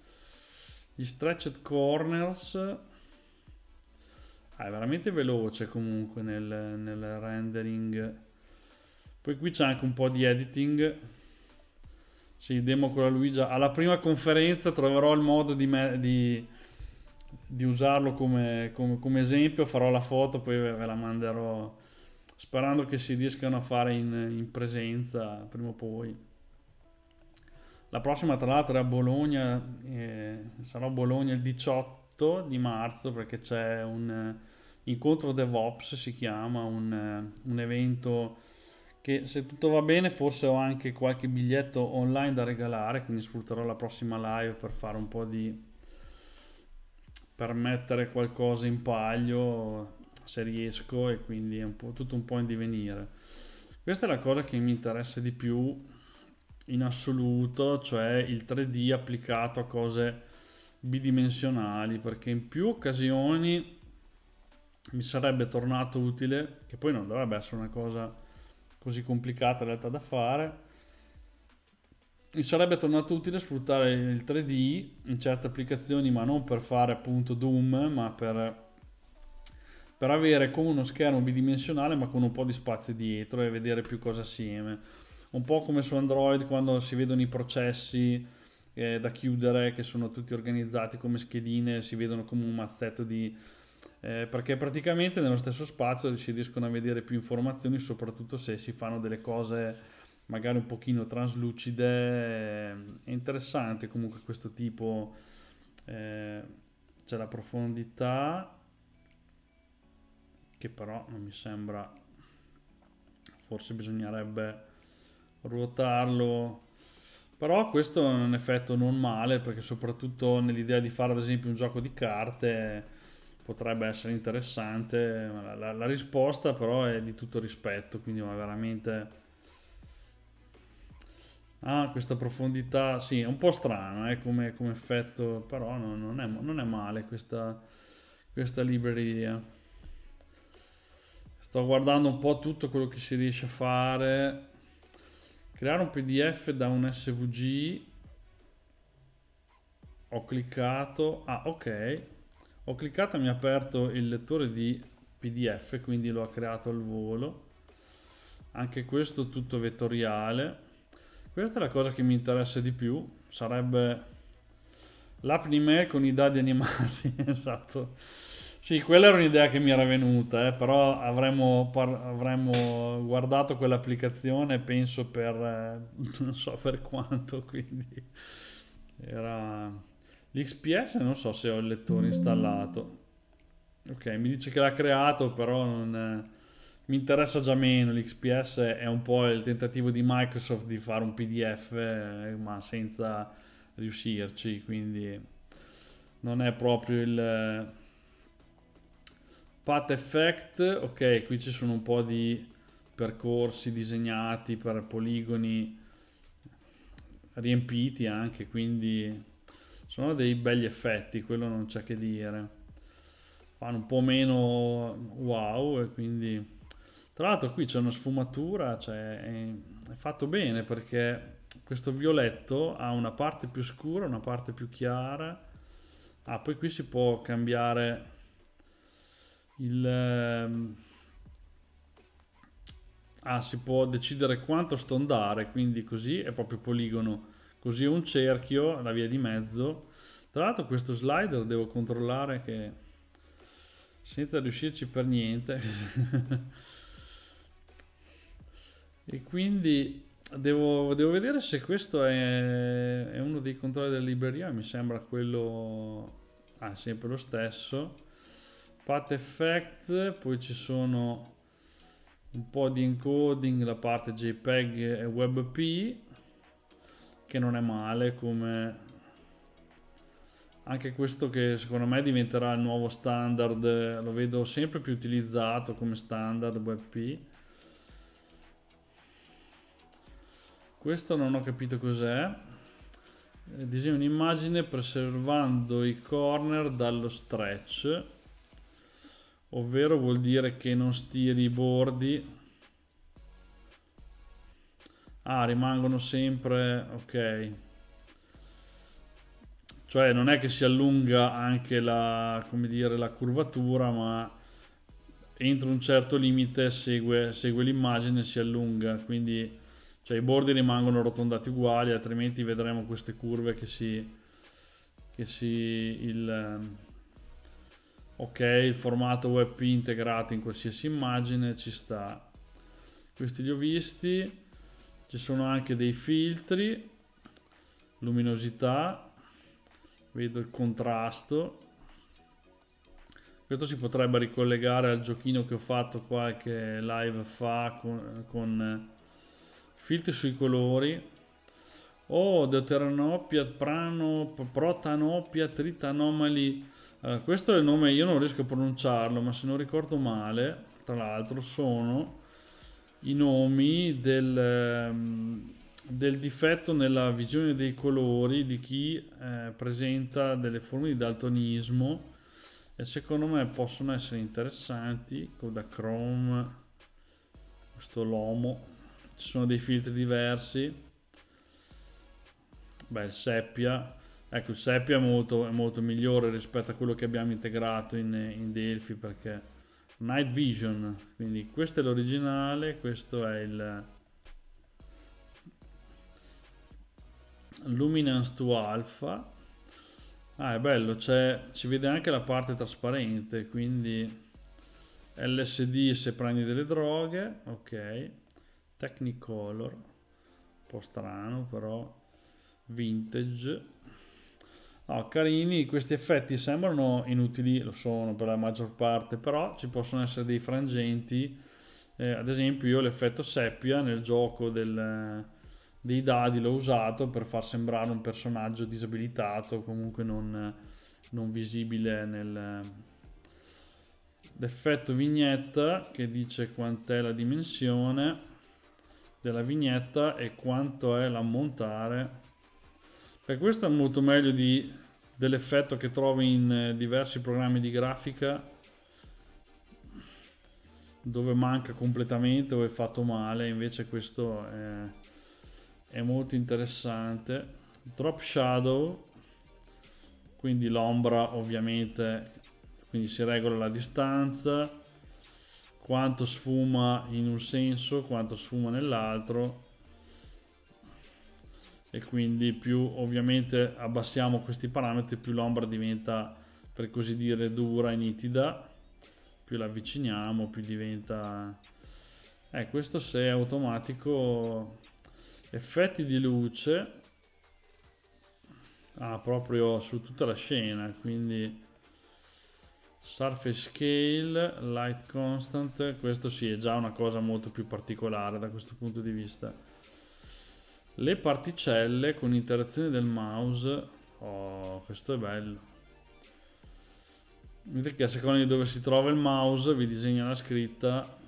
gli stretched corners ah, è veramente veloce comunque nel, nel rendering poi qui c'è anche un po' di editing sì, demo con la Luigia alla prima conferenza troverò il modo di, me, di, di usarlo come, come, come, esempio farò la foto poi ve, ve, la manderò sperando che si riescano a fare in, in presenza prima o poi la prossima tra l'altro è a Bologna, eh, sarò a Bologna il 18 di marzo perché c'è un eh, incontro DevOps, si chiama, un, eh, un evento che se tutto va bene forse ho anche qualche biglietto online da regalare, quindi sfrutterò la prossima live per fare un po' di... per mettere qualcosa in paglio se riesco e quindi è un tutto un po' in divenire. Questa è la cosa che mi interessa di più in assoluto, cioè il 3D applicato a cose bidimensionali, perché in più occasioni mi sarebbe tornato utile, che poi non dovrebbe essere una cosa così complicata in realtà da fare, mi sarebbe tornato utile sfruttare il 3D in certe applicazioni, ma non per fare appunto Doom, ma per, per avere come uno schermo bidimensionale, ma con un po' di spazio dietro e vedere più cose assieme un po' come su Android quando si vedono i processi eh, da chiudere che sono tutti organizzati come schedine, si vedono come un mazzetto di... Eh, perché praticamente nello stesso spazio si riescono a vedere più informazioni, soprattutto se si fanno delle cose magari un pochino traslucide. Eh, è interessante comunque questo tipo, eh, c'è la profondità che però non mi sembra, forse bisognerebbe ruotarlo però questo è un effetto non male perché soprattutto nell'idea di fare ad esempio un gioco di carte potrebbe essere interessante la, la, la risposta però è di tutto rispetto quindi ma veramente ah, questa profondità sì è un po' strana eh, come, come, effetto però no, non, è, non, è, male questa, questa libreria sto guardando un po' tutto quello che si riesce a fare Creare un PDF da un SVG. Ho cliccato. Ah, ok. Ho cliccato e mi ha aperto il lettore di PDF, quindi lo ha creato al volo. Anche questo tutto vettoriale. Questa è la cosa che mi interessa di più. Sarebbe l'app di me con i dadi <laughs> animati. esatto. Sì, quella era un'idea che mi era venuta, eh, però avremmo, par- avremmo, guardato quell'applicazione penso per eh, <laughs> non so per quanto, quindi era l'XPS, non so se ho il lettore installato. Ok, mi dice che l'ha creato, però non eh, mi interessa già meno. L'XPS è un po' il tentativo di Microsoft di fare un PDF, eh, ma senza riuscirci, quindi non è proprio il Path Effect, ok, qui ci sono un po' di percorsi disegnati per poligoni riempiti anche, quindi sono dei begli effetti, quello non c'è che dire. Fanno un po' meno wow e quindi... Tra l'altro qui c'è una sfumatura, cioè è fatto bene perché questo violetto ha una parte più scura, una parte più chiara. Ah, poi qui si può cambiare il ehm, ah, si può decidere quanto stondare quindi così è proprio poligono così è un cerchio la via di mezzo tra l'altro questo slider devo controllare che senza riuscirci per niente <laughs> e quindi devo, devo, vedere se questo è, è uno dei controlli della libreria mi sembra quello ah, sempre lo stesso Path Effect, poi ci sono un po' di encoding, la parte JPEG e WebP, che non è male come anche questo che secondo me diventerà il nuovo standard, lo vedo sempre più utilizzato come standard WebP. Questo non ho capito cos'è. Eh, disegno un'immagine preservando i corner dallo stretch ovvero vuol dire che non stiri i bordi ah rimangono sempre ok cioè non è che si allunga anche la, dire, la curvatura ma entro un certo limite segue, segue l'immagine e si allunga quindi cioè, i bordi rimangono arrotondati uguali altrimenti vedremo queste curve che si, che si il, ok il formato web integrato in qualsiasi immagine ci sta questi li ho visti ci sono anche dei filtri luminosità vedo il contrasto questo si potrebbe ricollegare al giochino che ho fatto qualche live fa con, con eh, filtri sui colori o oh, deuteranoppia prano protanopia tritanomali eh, questo è il nome, io non riesco a pronunciarlo, ma se non ricordo male, tra l'altro, sono i nomi del, ehm, del, difetto nella visione dei colori di chi eh, presenta delle forme di daltonismo e secondo me possono essere interessanti, come da Chrome, questo Lomo, ci sono dei filtri diversi, beh, il seppia, Ecco, il Seppia è molto, è molto migliore rispetto a quello che abbiamo integrato in, in Delphi perché Night Vision, quindi questo è l'originale, questo è il Luminance to Alpha. Ah, è bello, si vede anche la parte trasparente, quindi LSD se prendi delle droghe, ok. Technicolor, un po' strano però, vintage No, ah, carini, questi effetti sembrano inutili, lo sono per la maggior parte, però ci possono essere dei frangenti. Eh, ad esempio io l'effetto seppia nel gioco del, dei dadi l'ho usato per far sembrare un personaggio disabilitato, comunque non, non visibile nel... L'effetto vignetta che dice quant'è la dimensione della vignetta e quanto è l'ammontare per questo è molto meglio di, dell'effetto che trovi in eh, diversi programmi di grafica dove manca completamente o è fatto male, invece questo è, è molto interessante. Drop Shadow, quindi l'ombra ovviamente, quindi si regola la distanza, quanto sfuma in un senso, quanto sfuma nell'altro e quindi più ovviamente abbassiamo questi parametri più l'ombra diventa per così dire dura e nitida più l'avviciniamo più diventa eh, questo se è automatico effetti di luce ah, proprio su tutta la scena quindi surface scale light constant questo sì è già una cosa molto più particolare da questo punto di vista le particelle con interazione del mouse. Oh, questo è bello. Vedete che a seconda di dove si trova il mouse vi disegna la scritta.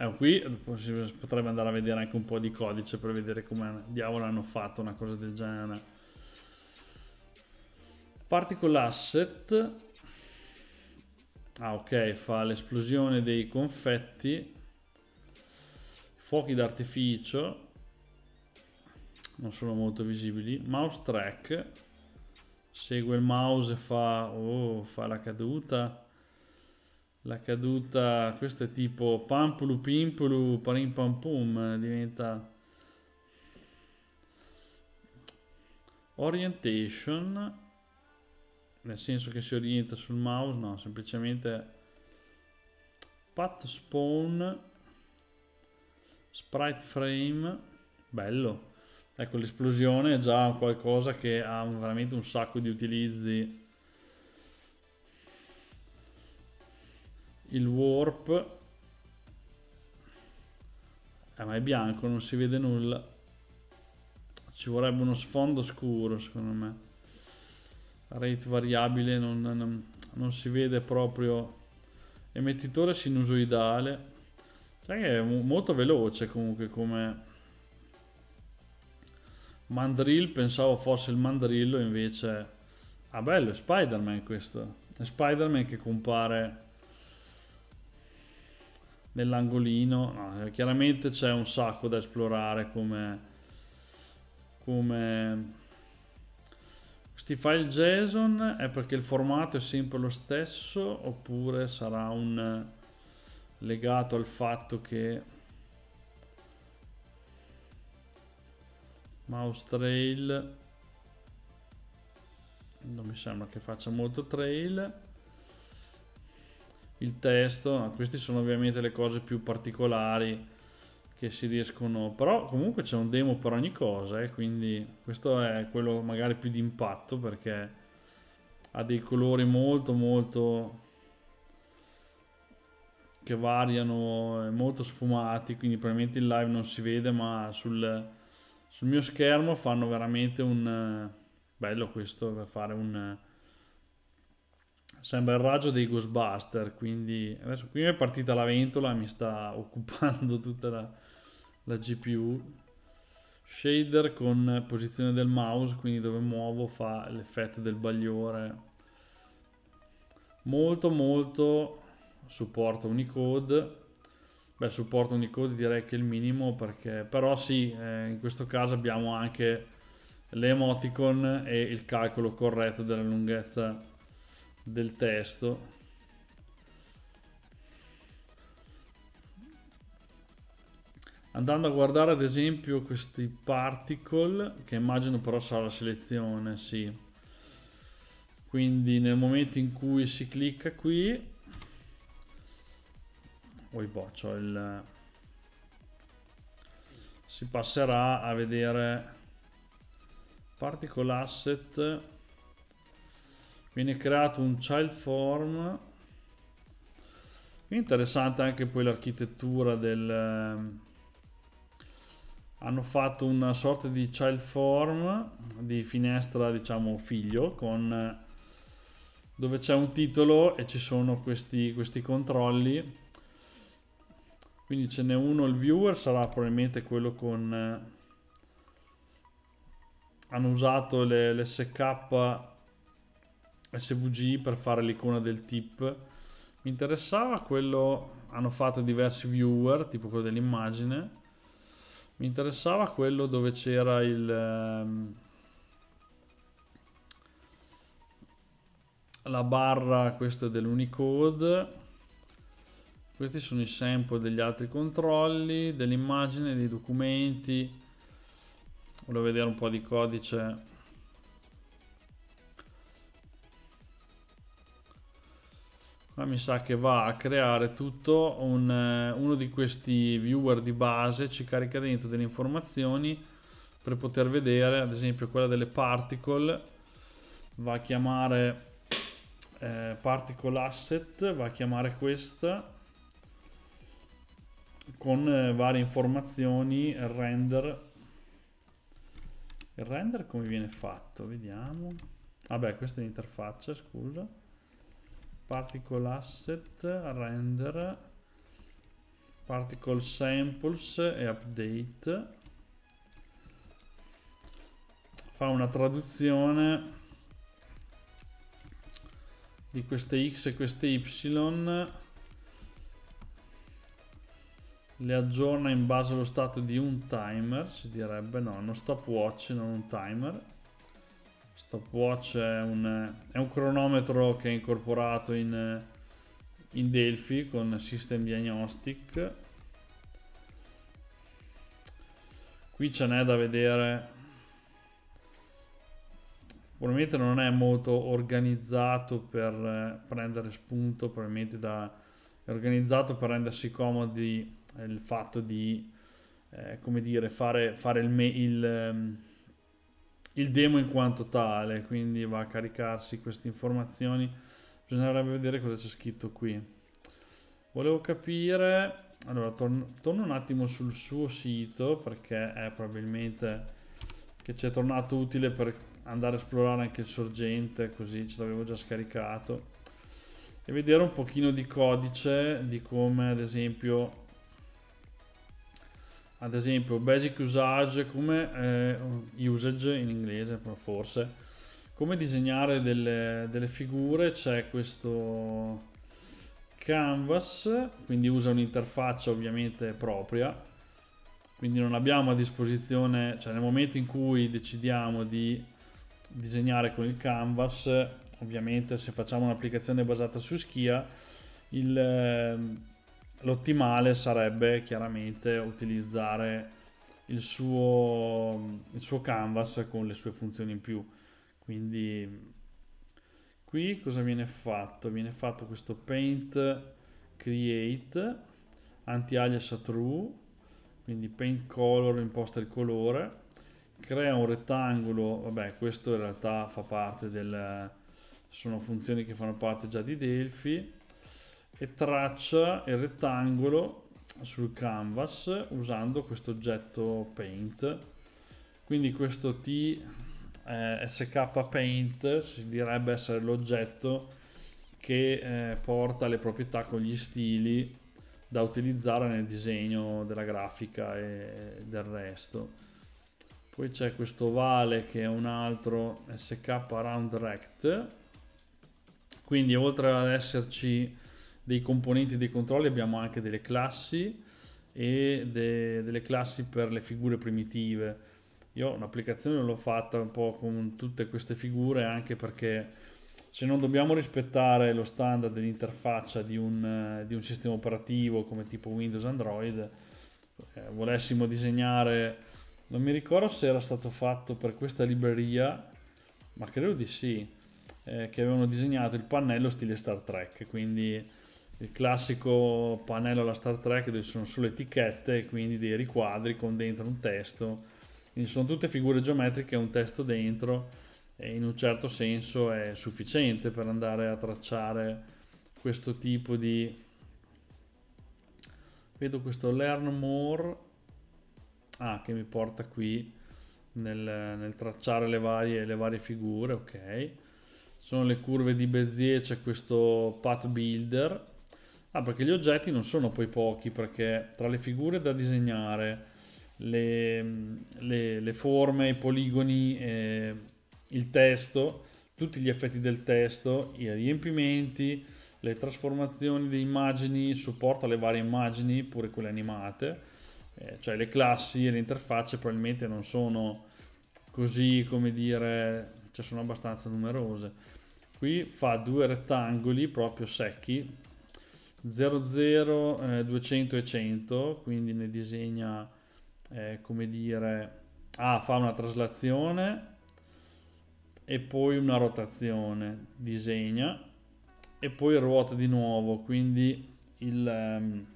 Ecco, qui si potrebbe andare a vedere anche un po' di codice per vedere come diavolo hanno fatto una cosa del genere. Particle Asset. Ah ok, fa l'esplosione dei confetti fuochi d'artificio non sono molto visibili mouse track segue il mouse e fa, oh, fa la caduta la caduta questo è tipo pampulu pimpulu parim pam pum eh, diventa orientation nel senso che si orienta sul mouse no semplicemente path spawn sprite frame bello ecco l'esplosione è già qualcosa che ha veramente un sacco di utilizzi il warp eh, ma è bianco non si vede nulla ci vorrebbe uno sfondo scuro secondo me rate variabile non, non, non si vede proprio emettitore sinusoidale Sai che è molto veloce comunque come... Mandrill, pensavo fosse il mandrillo, invece... Ah bello, è Spider-Man questo. È Spider-Man che compare nell'angolino. No, eh, chiaramente c'è un sacco da esplorare come... come... Questi file JSON è perché il formato è sempre lo stesso oppure sarà un legato al fatto che Mouse Trail non mi sembra che faccia molto trail il testo no, queste sono ovviamente le cose più particolari che si riescono però comunque c'è un demo per ogni cosa eh, quindi questo è quello magari più di impatto perché ha dei colori molto molto che variano, molto sfumati, quindi probabilmente in live non si vede, ma sul, sul mio schermo fanno veramente un... Eh, bello questo per fare un... Eh, sembra il raggio dei Ghostbuster, quindi adesso qui è partita la ventola, mi sta <laughs> occupando tutta la, la GPU. Shader con posizione del mouse, quindi dove muovo fa l'effetto del bagliore. Molto molto supporta Unicode. Beh, supporta Unicode direi che è il minimo perché... Però sì, eh, in questo caso abbiamo anche le emoticon e il calcolo corretto della lunghezza del testo. Andando a guardare ad esempio questi particle, che immagino però sarà la selezione, sì. Quindi nel momento in cui si clicca qui, Oiboccio, il... si passerà a vedere particle asset viene creato un child form interessante anche poi l'architettura del ehm, hanno fatto una sorta di child form di finestra diciamo figlio con dove c'è un titolo e ci sono questi, questi controlli quindi ce n'è uno, il viewer, sarà probabilmente quello con... Eh, hanno usato l'SK SVG per fare l'icona del tip. Mi interessava quello... hanno fatto diversi viewer, tipo quello dell'immagine. Mi interessava quello dove c'era il... Ehm, la barra, questo è dell'Unicode questi sono i sample degli altri controlli dell'immagine dei documenti volevo vedere un po' di codice ma mi sa che va a creare tutto un, eh, uno di questi viewer di base ci carica dentro delle informazioni per poter vedere ad esempio quella delle particle va a chiamare eh, particle asset va a chiamare questa con eh, varie informazioni, il render. Il render come viene fatto? Vediamo. Vabbè, questa è l'interfaccia, scusa. Particle asset, render, particle samples e update. Fa una traduzione di queste x e queste y le aggiorna in base allo stato di un timer, si direbbe, no, uno stopwatch, non un timer. Stopwatch è un, è un cronometro che è incorporato in, in Delphi con System Diagnostic. Qui ce n'è da vedere, probabilmente non è molto organizzato per eh, prendere spunto, probabilmente da, è organizzato per rendersi comodi il fatto di, eh, come dire, fare, fare il, il, ehm, il, demo in quanto tale, quindi va a caricarsi queste informazioni. Bisognerà vedere cosa c'è scritto qui. Volevo capire, allora torno, torno un attimo sul suo sito perché è probabilmente che ci è tornato utile per andare a esplorare anche il sorgente, così ce l'avevo già scaricato e vedere un pochino di codice di come ad esempio ad esempio basic usage come eh, usage in inglese forse come disegnare delle, delle figure c'è questo canvas quindi usa un'interfaccia ovviamente propria quindi non abbiamo a disposizione cioè nel momento in cui decidiamo di disegnare con il canvas ovviamente se facciamo un'applicazione basata su schia il ehm, l'ottimale sarebbe chiaramente utilizzare il suo, il suo canvas con le sue funzioni in più quindi qui cosa viene fatto? viene fatto questo paint create anti-alias true quindi paint color imposta il colore crea un rettangolo vabbè questo in realtà fa parte del sono funzioni che fanno parte già di Delphi e traccia il rettangolo sul canvas usando questo oggetto paint quindi questo TSK paint si direbbe essere l'oggetto che eh, porta le proprietà con gli stili da utilizzare nel disegno della grafica e del resto poi c'è questo vale che è un altro SK round rect quindi oltre ad esserci dei componenti dei controlli abbiamo anche delle classi e de, delle classi per le figure primitive. Io un'applicazione l'ho fatta un po' con tutte queste figure anche perché se non dobbiamo rispettare lo standard dell'interfaccia di un, di un sistema operativo come tipo Windows Android, eh, volessimo disegnare, non mi ricordo se era stato fatto per questa libreria, ma credo di sì, eh, che avevano disegnato il pannello stile Star Trek, quindi il classico pannello alla Star Trek dove ci sono solo etichette, e quindi dei riquadri con dentro un testo. Quindi sono tutte figure geometriche e un testo dentro e in un certo senso è sufficiente per andare a tracciare questo tipo di... Vedo questo Learn More ah, che mi porta qui nel, nel tracciare le varie, le varie figure, ok. Sono le curve di Bezier, c'è questo Path Builder Ah, perché gli oggetti non sono poi pochi, perché tra le figure da disegnare, le, le, le forme, i poligoni, eh, il testo, tutti gli effetti del testo, i riempimenti, le trasformazioni di immagini, supporto alle varie immagini, pure quelle animate, eh, cioè le classi e le interfacce probabilmente non sono così, come dire, cioè sono abbastanza numerose. Qui fa due rettangoli proprio secchi, 00 eh, 200 e 100 quindi ne disegna eh, come dire ah, fa una traslazione e poi una rotazione disegna e poi ruota di nuovo quindi il, um,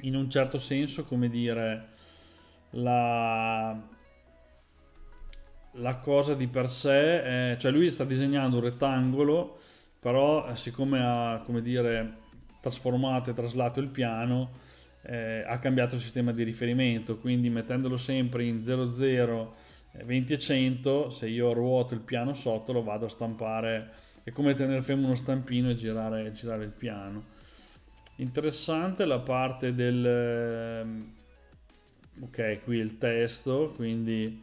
in un certo senso come dire la, la cosa di per sé è, cioè lui sta disegnando un rettangolo però eh, siccome ha come dire trasformato e traslato il piano, eh, ha cambiato il sistema di riferimento, quindi mettendolo sempre in 00, 20 eh, e 100, se io ruoto il piano sotto lo vado a stampare, è come tenere fermo uno stampino e girare, girare il piano. Interessante la parte del... Ehm, ok, qui il testo, quindi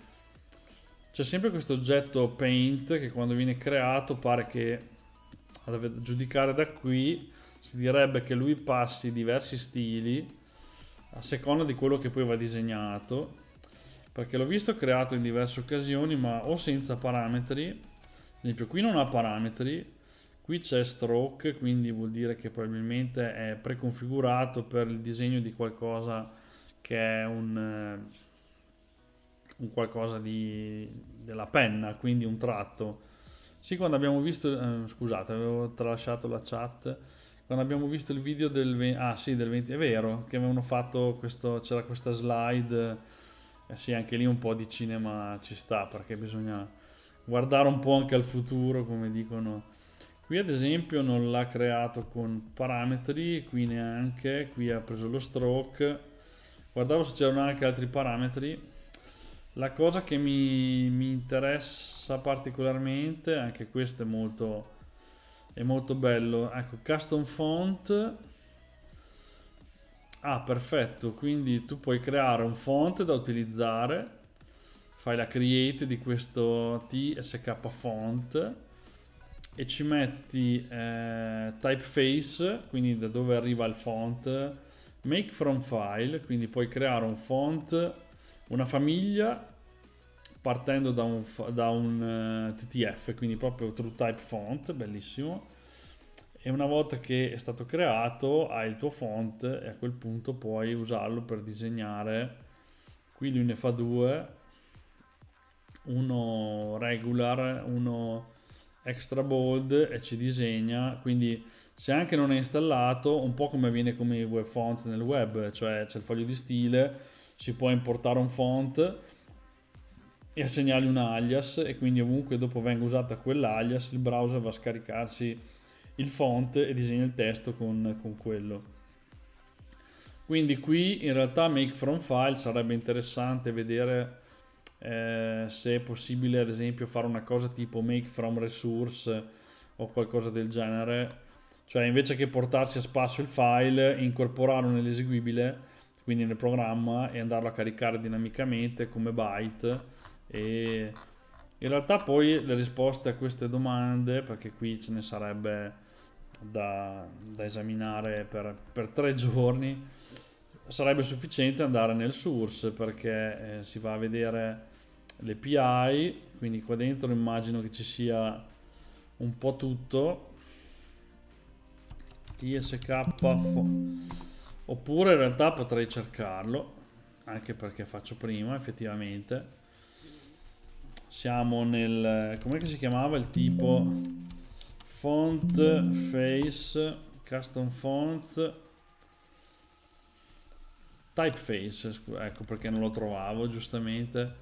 c'è sempre questo oggetto paint che quando viene creato pare che, a giudicare da qui, si direbbe che lui passi diversi stili a seconda di quello che poi va disegnato perché l'ho visto creato in diverse occasioni ma o senza parametri ad esempio qui non ha parametri qui c'è stroke quindi vuol dire che probabilmente è preconfigurato per il disegno di qualcosa che è un, eh, un qualcosa di, della penna quindi un tratto sì quando abbiamo visto eh, scusate avevo tralasciato la chat quando abbiamo visto il video del 20, ah sì del 20 è vero che avevano fatto questo c'era questa slide eh sì anche lì un po' di cinema ci sta perché bisogna guardare un po' anche al futuro come dicono qui ad esempio non l'ha creato con parametri qui neanche qui ha preso lo stroke guardavo se c'erano anche altri parametri la cosa che mi, mi interessa particolarmente anche questo è molto è molto bello ecco custom font ah perfetto quindi tu puoi creare un font da utilizzare fai la create di questo tsk font e ci metti eh, typeface quindi da dove arriva il font make from file quindi puoi creare un font una famiglia partendo da un, da un uh, eh, TTF, quindi proprio True Type Font, bellissimo. E una volta che è stato creato hai il tuo font e a quel punto puoi usarlo per disegnare. Qui lui ne fa due, uno regular, uno extra bold e ci disegna, quindi se anche non è installato, un po' come avviene con i web font nel web, cioè c'è il foglio di stile, si può importare un font e assegnargli un alias e quindi ovunque dopo venga usata quell'alias il browser va a scaricarsi il font e disegna il testo con, con quello. Quindi qui in realtà make from file sarebbe interessante vedere eh, se è possibile ad esempio fare una cosa tipo make from resource o qualcosa del genere, cioè invece che portarsi a spasso il file, incorporarlo nell'eseguibile, quindi nel programma e andarlo a caricare dinamicamente come byte e in realtà poi le risposte a queste domande, perché qui ce ne sarebbe da, da esaminare per, per, tre giorni, sarebbe sufficiente andare nel source perché eh, si va a vedere l'API, quindi qua dentro immagino che ci sia un po' tutto, ISK, oppure in realtà potrei cercarlo, anche perché faccio prima effettivamente siamo nel... come si chiamava il tipo? Font, face, custom fonts, typeface, ecco perché non lo trovavo giustamente.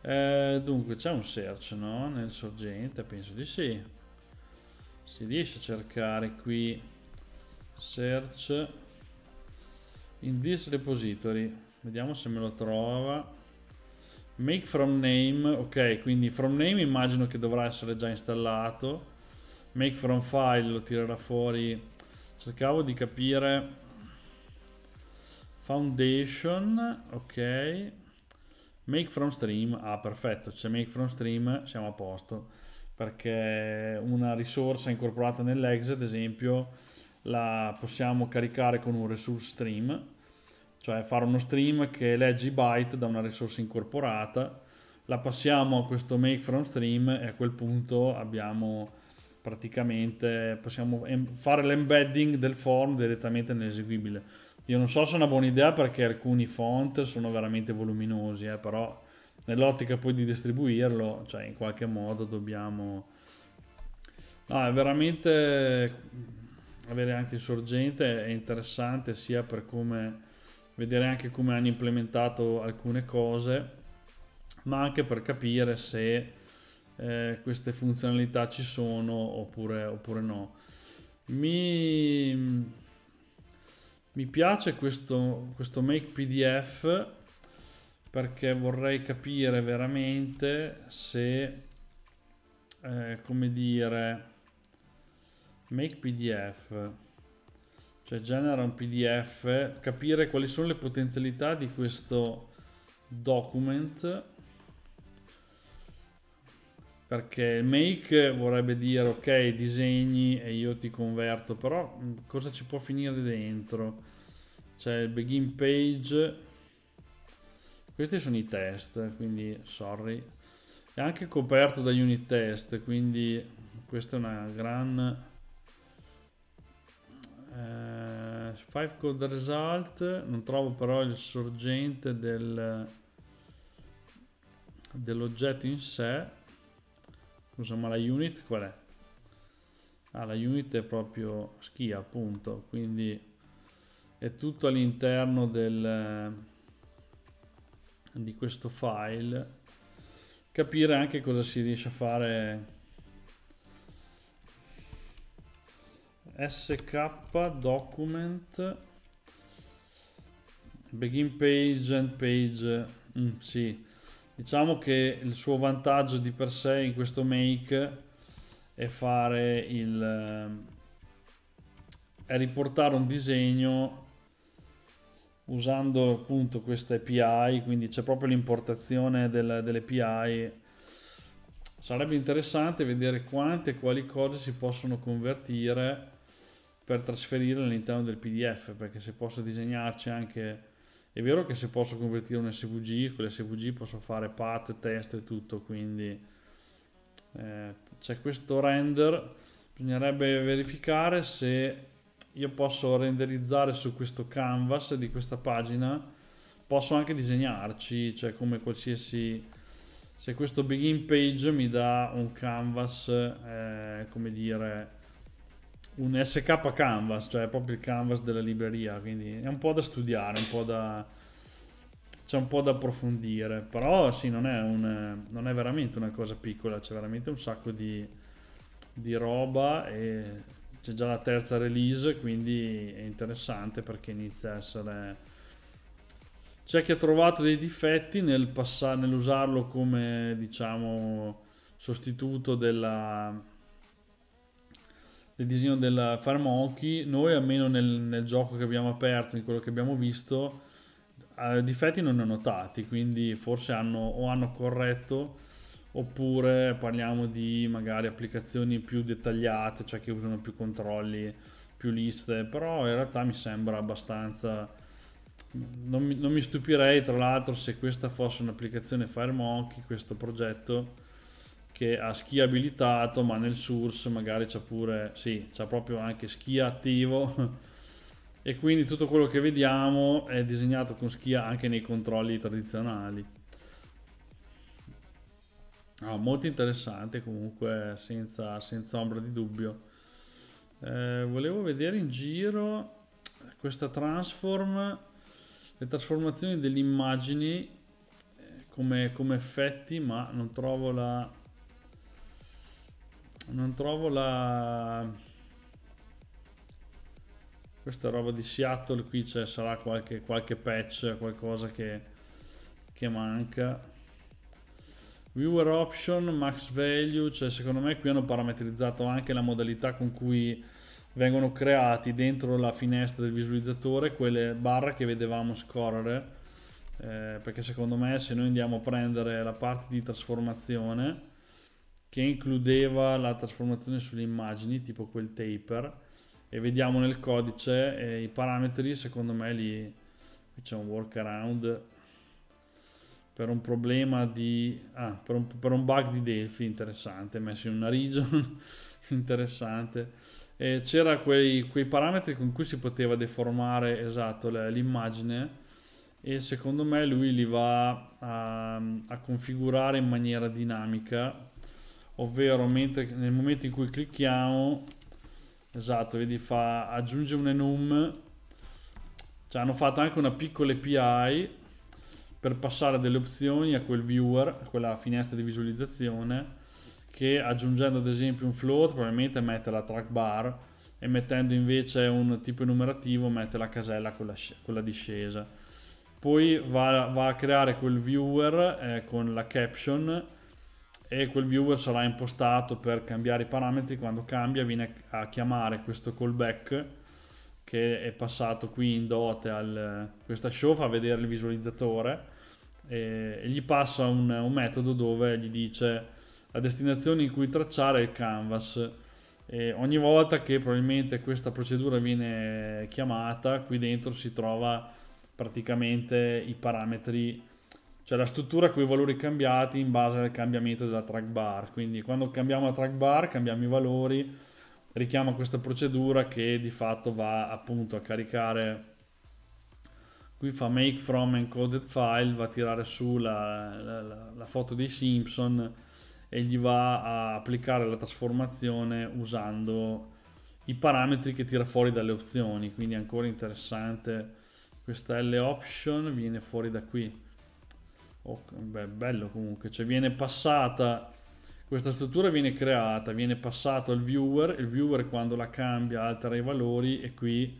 Eh, dunque c'è un search no? nel sorgente, penso di sì. Si riesce a cercare qui search in this repository. Vediamo se me lo trova. Make from name, ok, quindi from name immagino che dovrà essere già installato. Make from file lo tirerà fuori. Cercavo di capire. Foundation, ok. Make from stream, ah perfetto, c'è make from stream, siamo a posto. Perché una risorsa incorporata nell'exe, ad esempio, la possiamo caricare con un resource stream cioè fare uno stream che legge i byte da una risorsa incorporata, la passiamo a questo make from stream e a quel punto abbiamo praticamente, possiamo fare l'embedding del form direttamente nell'eseguibile. Io non so se è una buona idea perché alcuni font sono veramente voluminosi, eh, però nell'ottica poi di distribuirlo, cioè in qualche modo dobbiamo... No, è veramente avere anche il sorgente è interessante sia per come vedere anche come hanno implementato alcune cose, ma anche per capire se eh, queste funzionalità ci sono oppure, oppure no. Mi, mi piace questo, questo make PDF perché vorrei capire veramente se, eh, come dire, make PDF cioè genera un pdf capire quali sono le potenzialità di questo document perché make vorrebbe dire ok disegni e io ti converto però mm, cosa ci può finire dentro c'è il begin page questi sono i test quindi sorry è anche coperto da unit test quindi questa è una gran eh, 5 code result non trovo però il sorgente del, dell'oggetto in sé scusa ma la unit qual è? Ah, la unit è proprio schia appunto quindi è tutto all'interno del di questo file capire anche cosa si riesce a fare sk document begin page end page mm, sì diciamo che il suo vantaggio di per sé in questo make è fare il è riportare un disegno usando appunto questa API quindi c'è proprio l'importazione dell'API sarebbe interessante vedere quante e quali cose si possono convertire per trasferirlo all'interno del PDF, perché se posso disegnarci anche... È vero che se posso convertire un SVG, con l'SVG posso fare path, testo e tutto, quindi eh, c'è questo render, bisognerebbe verificare se io posso renderizzare su questo canvas di questa pagina, posso anche disegnarci, cioè come qualsiasi... Se questo begin page mi dà un canvas, eh, come dire, un SK Canvas, cioè proprio il canvas della libreria, quindi è un po' da studiare, un po' da, cioè un po da approfondire, però sì, non è, un, non è, veramente una cosa piccola, c'è veramente un sacco di, di roba e c'è già la terza release, quindi è interessante perché inizia a essere... C'è chi ha trovato dei difetti nel pass- nell'usarlo come, diciamo, sostituto della del disegno del Farmocchi, noi almeno nel, nel, gioco che abbiamo aperto, in quello che abbiamo visto, eh, difetti non ne ho notati, quindi forse hanno, o hanno corretto oppure parliamo di magari applicazioni più dettagliate, cioè che usano più controlli, più liste, però in realtà mi sembra abbastanza... Non mi, non mi stupirei tra l'altro se questa fosse un'applicazione FireMonkey, questo progetto, che ha schi abilitato, ma nel source magari c'è pure, sì, c'è proprio anche schia attivo <laughs> e quindi tutto quello che vediamo è disegnato con schia anche nei controlli tradizionali. Ah, molto interessante comunque, senza, senza ombra di dubbio. Eh, volevo vedere in giro questa transform, le trasformazioni delle immagini eh, come, come effetti, ma non trovo la non trovo la questa roba di Seattle qui c'è sarà qualche, qualche patch qualcosa che, che manca viewer option max value cioè secondo me qui hanno parametrizzato anche la modalità con cui vengono creati dentro la finestra del visualizzatore quelle barre che vedevamo scorrere eh, perché secondo me se noi andiamo a prendere la parte di trasformazione che includeva la trasformazione sulle immagini, tipo quel taper, e vediamo nel codice eh, i parametri, secondo me lì c'è un workaround per un problema di... Ah, per, un, per un, bug di Delphi interessante, messo in una region <laughs> interessante. c'era quei, quei parametri con cui si poteva deformare, esatto, l'immagine e secondo me lui li va a, a configurare in maniera dinamica ovvero mentre, nel momento in cui clicchiamo esatto vedi fa aggiunge un enum cioè hanno fatto anche una piccola API per passare delle opzioni a quel viewer a quella finestra di visualizzazione che aggiungendo ad esempio un float probabilmente mette la track bar e mettendo invece un tipo enumerativo mette la casella con la, con la discesa poi va, va, a creare quel viewer eh, con la caption e quel viewer sarà impostato per cambiare i parametri quando cambia viene a chiamare questo callback che è passato qui in dote a questa show fa vedere il visualizzatore e, gli passa un, un metodo dove gli dice la destinazione in cui tracciare il canvas e ogni volta che probabilmente questa procedura viene chiamata qui dentro si trova praticamente i parametri cioè la struttura con i valori cambiati in base al cambiamento della track bar. Quindi quando cambiamo la track bar, cambiamo i valori, richiamo questa procedura che di fatto va appunto a caricare qui fa make from encoded file va a tirare su la, la, la foto dei Simpson e gli va a applicare la trasformazione usando i parametri che tira fuori dalle opzioni quindi ancora interessante questa L option viene fuori da qui Oh, beh, bello comunque, cioè viene passata questa struttura viene creata, viene passato al viewer, il viewer quando la cambia altera i valori e qui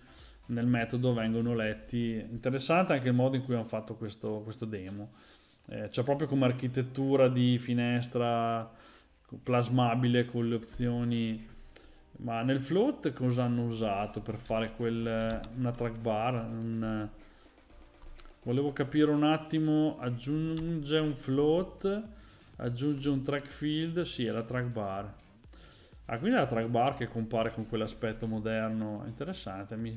nel metodo vengono letti. Interessante anche il modo in cui hanno fatto questo, questo demo. Eh, C'è proprio come architettura di finestra plasmabile con le opzioni. Ma nel float cosa hanno usato per fare quel, una track bar? Un, Volevo capire un attimo, aggiunge un float, aggiunge un track field, sì, è la track bar. Ah, quindi è la track bar che compare con quell'aspetto moderno, interessante, mi...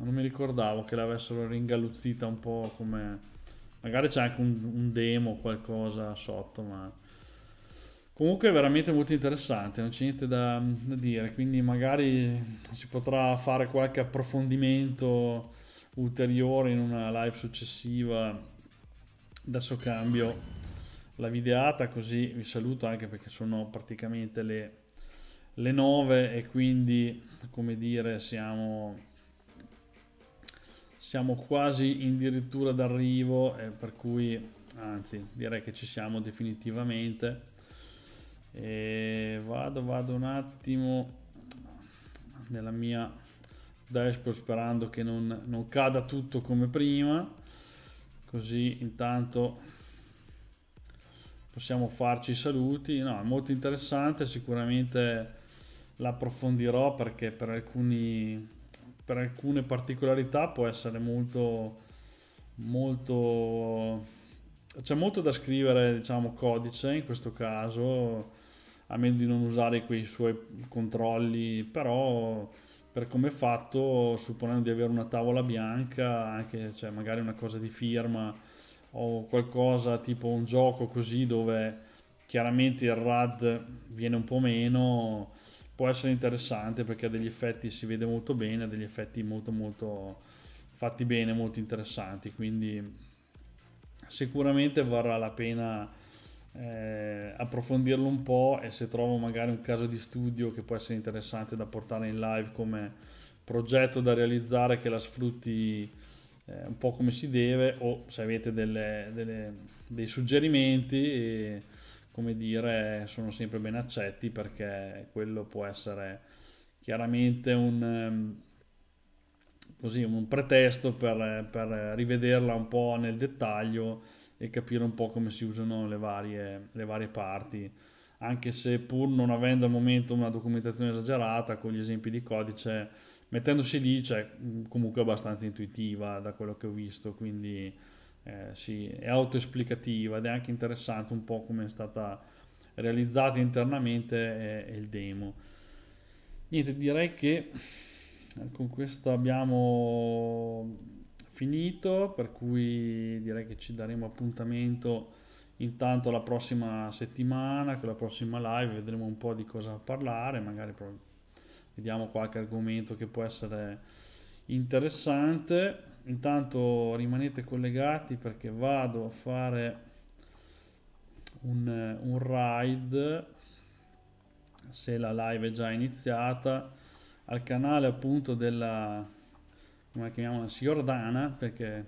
non mi ricordavo che l'avessero ringalluzzita un po' come... Magari c'è anche un, un demo qualcosa sotto, ma... Comunque è veramente molto interessante, non c'è niente da, da dire, quindi magari si potrà fare qualche approfondimento ulteriore in una live successiva adesso cambio la videata così vi saluto anche perché sono praticamente le, le 9 e quindi come dire siamo, siamo quasi addirittura d'arrivo eh, per cui anzi direi che ci siamo definitivamente e vado vado un attimo nella mia dashboard sperando che non, non cada tutto come prima così intanto possiamo farci i saluti no è molto interessante sicuramente l'approfondirò perché per alcuni per alcune particolarità può essere molto molto c'è molto da scrivere diciamo codice in questo caso a meno di non usare quei suoi controlli però per come è fatto, supponendo di avere una tavola bianca, anche cioè, magari una cosa di firma o qualcosa tipo un gioco così dove chiaramente il RAD viene un po' meno, può essere interessante perché ha degli effetti si vede molto bene, ha degli effetti molto molto fatti bene, molto interessanti, quindi sicuramente varrà la pena eh, approfondirlo un po' e se trovo magari un caso di studio che può essere interessante da portare in live come progetto da realizzare che la sfrutti eh, un po' come si deve o se avete delle, delle, dei suggerimenti e, come dire sono sempre ben accetti perché quello può essere chiaramente un, ehm, così, un pretesto per, per rivederla un po' nel dettaglio e capire un po' come si usano le varie, le varie parti anche se pur non avendo al momento una documentazione esagerata con gli esempi di codice, mettendosi lì c'è cioè, mm, comunque abbastanza intuitiva da quello che ho visto, quindi eh, sì, è autoesplicativa ed è anche interessante un po' come è stata realizzata internamente eh, e il demo. Niente, direi che eh, con questo abbiamo finito, per cui direi che ci daremo appuntamento intanto la prossima settimana, con la prossima live, vedremo un po' di cosa parlare, magari vediamo qualche argomento che può essere interessante. Intanto rimanete collegati perché vado a fare un, un ride, se la live è già iniziata, al canale appunto della come chiamiamola, signor Dana, perché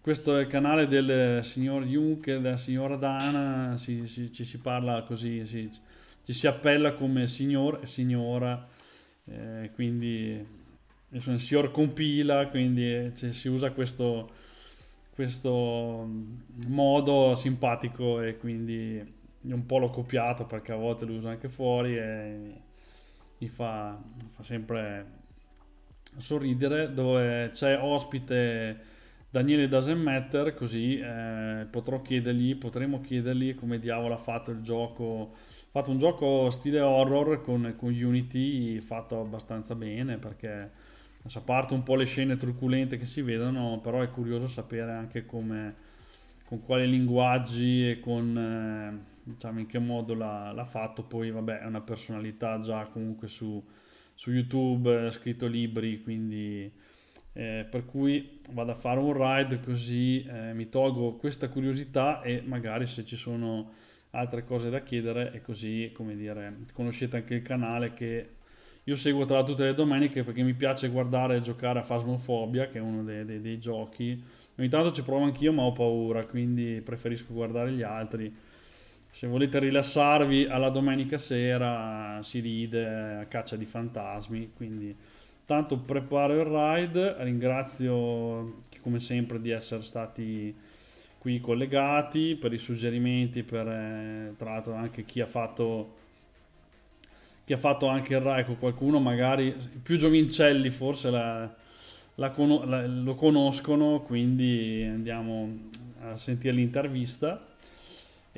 questo è il canale del signor Jung della signora Dana, si, si, ci si parla così, si, ci si appella come signor e signora, eh, quindi adesso il signor compila, quindi cioè, si usa questo, questo mm, modo simpatico e quindi un po' l'ho copiato perché a volte lo uso anche fuori e mi fa, fa sempre sorridere dove c'è ospite Daniele Dasenmetter, così eh, potrò chiedergli, potremo chiedergli come diavolo ha fatto il gioco. Ha fatto un gioco stile horror con, con Unity fatto abbastanza bene perché a parte un po' le scene truculente che si vedono, però è curioso sapere anche come, con quali linguaggi e con, eh, diciamo, in che modo l'ha, l'ha fatto. Poi, vabbè, è una personalità già comunque su, su YouTube, ha eh, scritto libri, quindi eh, per cui vado a fare un ride così eh, mi tolgo questa curiosità e magari se ci sono altre cose da chiedere e così, come dire, conoscete anche il canale che io seguo tra tutte le domeniche perché mi piace guardare e giocare a Phasmophobia, che è uno dei, dei, dei giochi. Ogni tanto ci provo anch'io, ma ho paura, quindi preferisco guardare gli altri se volete rilassarvi alla domenica sera eh, si ride a eh, caccia di fantasmi quindi tanto preparo il ride ringrazio come sempre di essere stati qui collegati per i suggerimenti per eh, tra l'altro anche chi ha fatto chi ha fatto anche il ride con qualcuno magari più giovincelli forse la, la, la, lo conoscono quindi andiamo a sentire l'intervista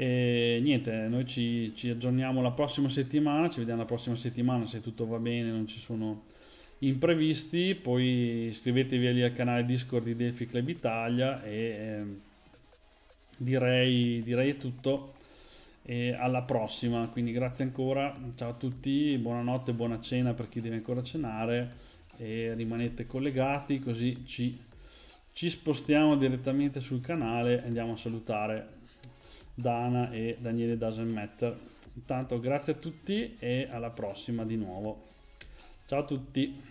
e niente, noi ci, ci, aggiorniamo la prossima settimana, ci vediamo la prossima settimana se tutto va bene, non ci sono imprevisti, poi iscrivetevi lì al canale Discord di Delphi Club Italia e eh, direi, direi tutto e alla prossima, quindi grazie ancora, ciao a tutti, buonanotte, buona cena per chi deve ancora cenare e rimanete collegati così ci, ci spostiamo direttamente sul canale e andiamo a salutare Dana e Daniele Dasenmetter. Intanto grazie a tutti e alla prossima di nuovo. Ciao a tutti!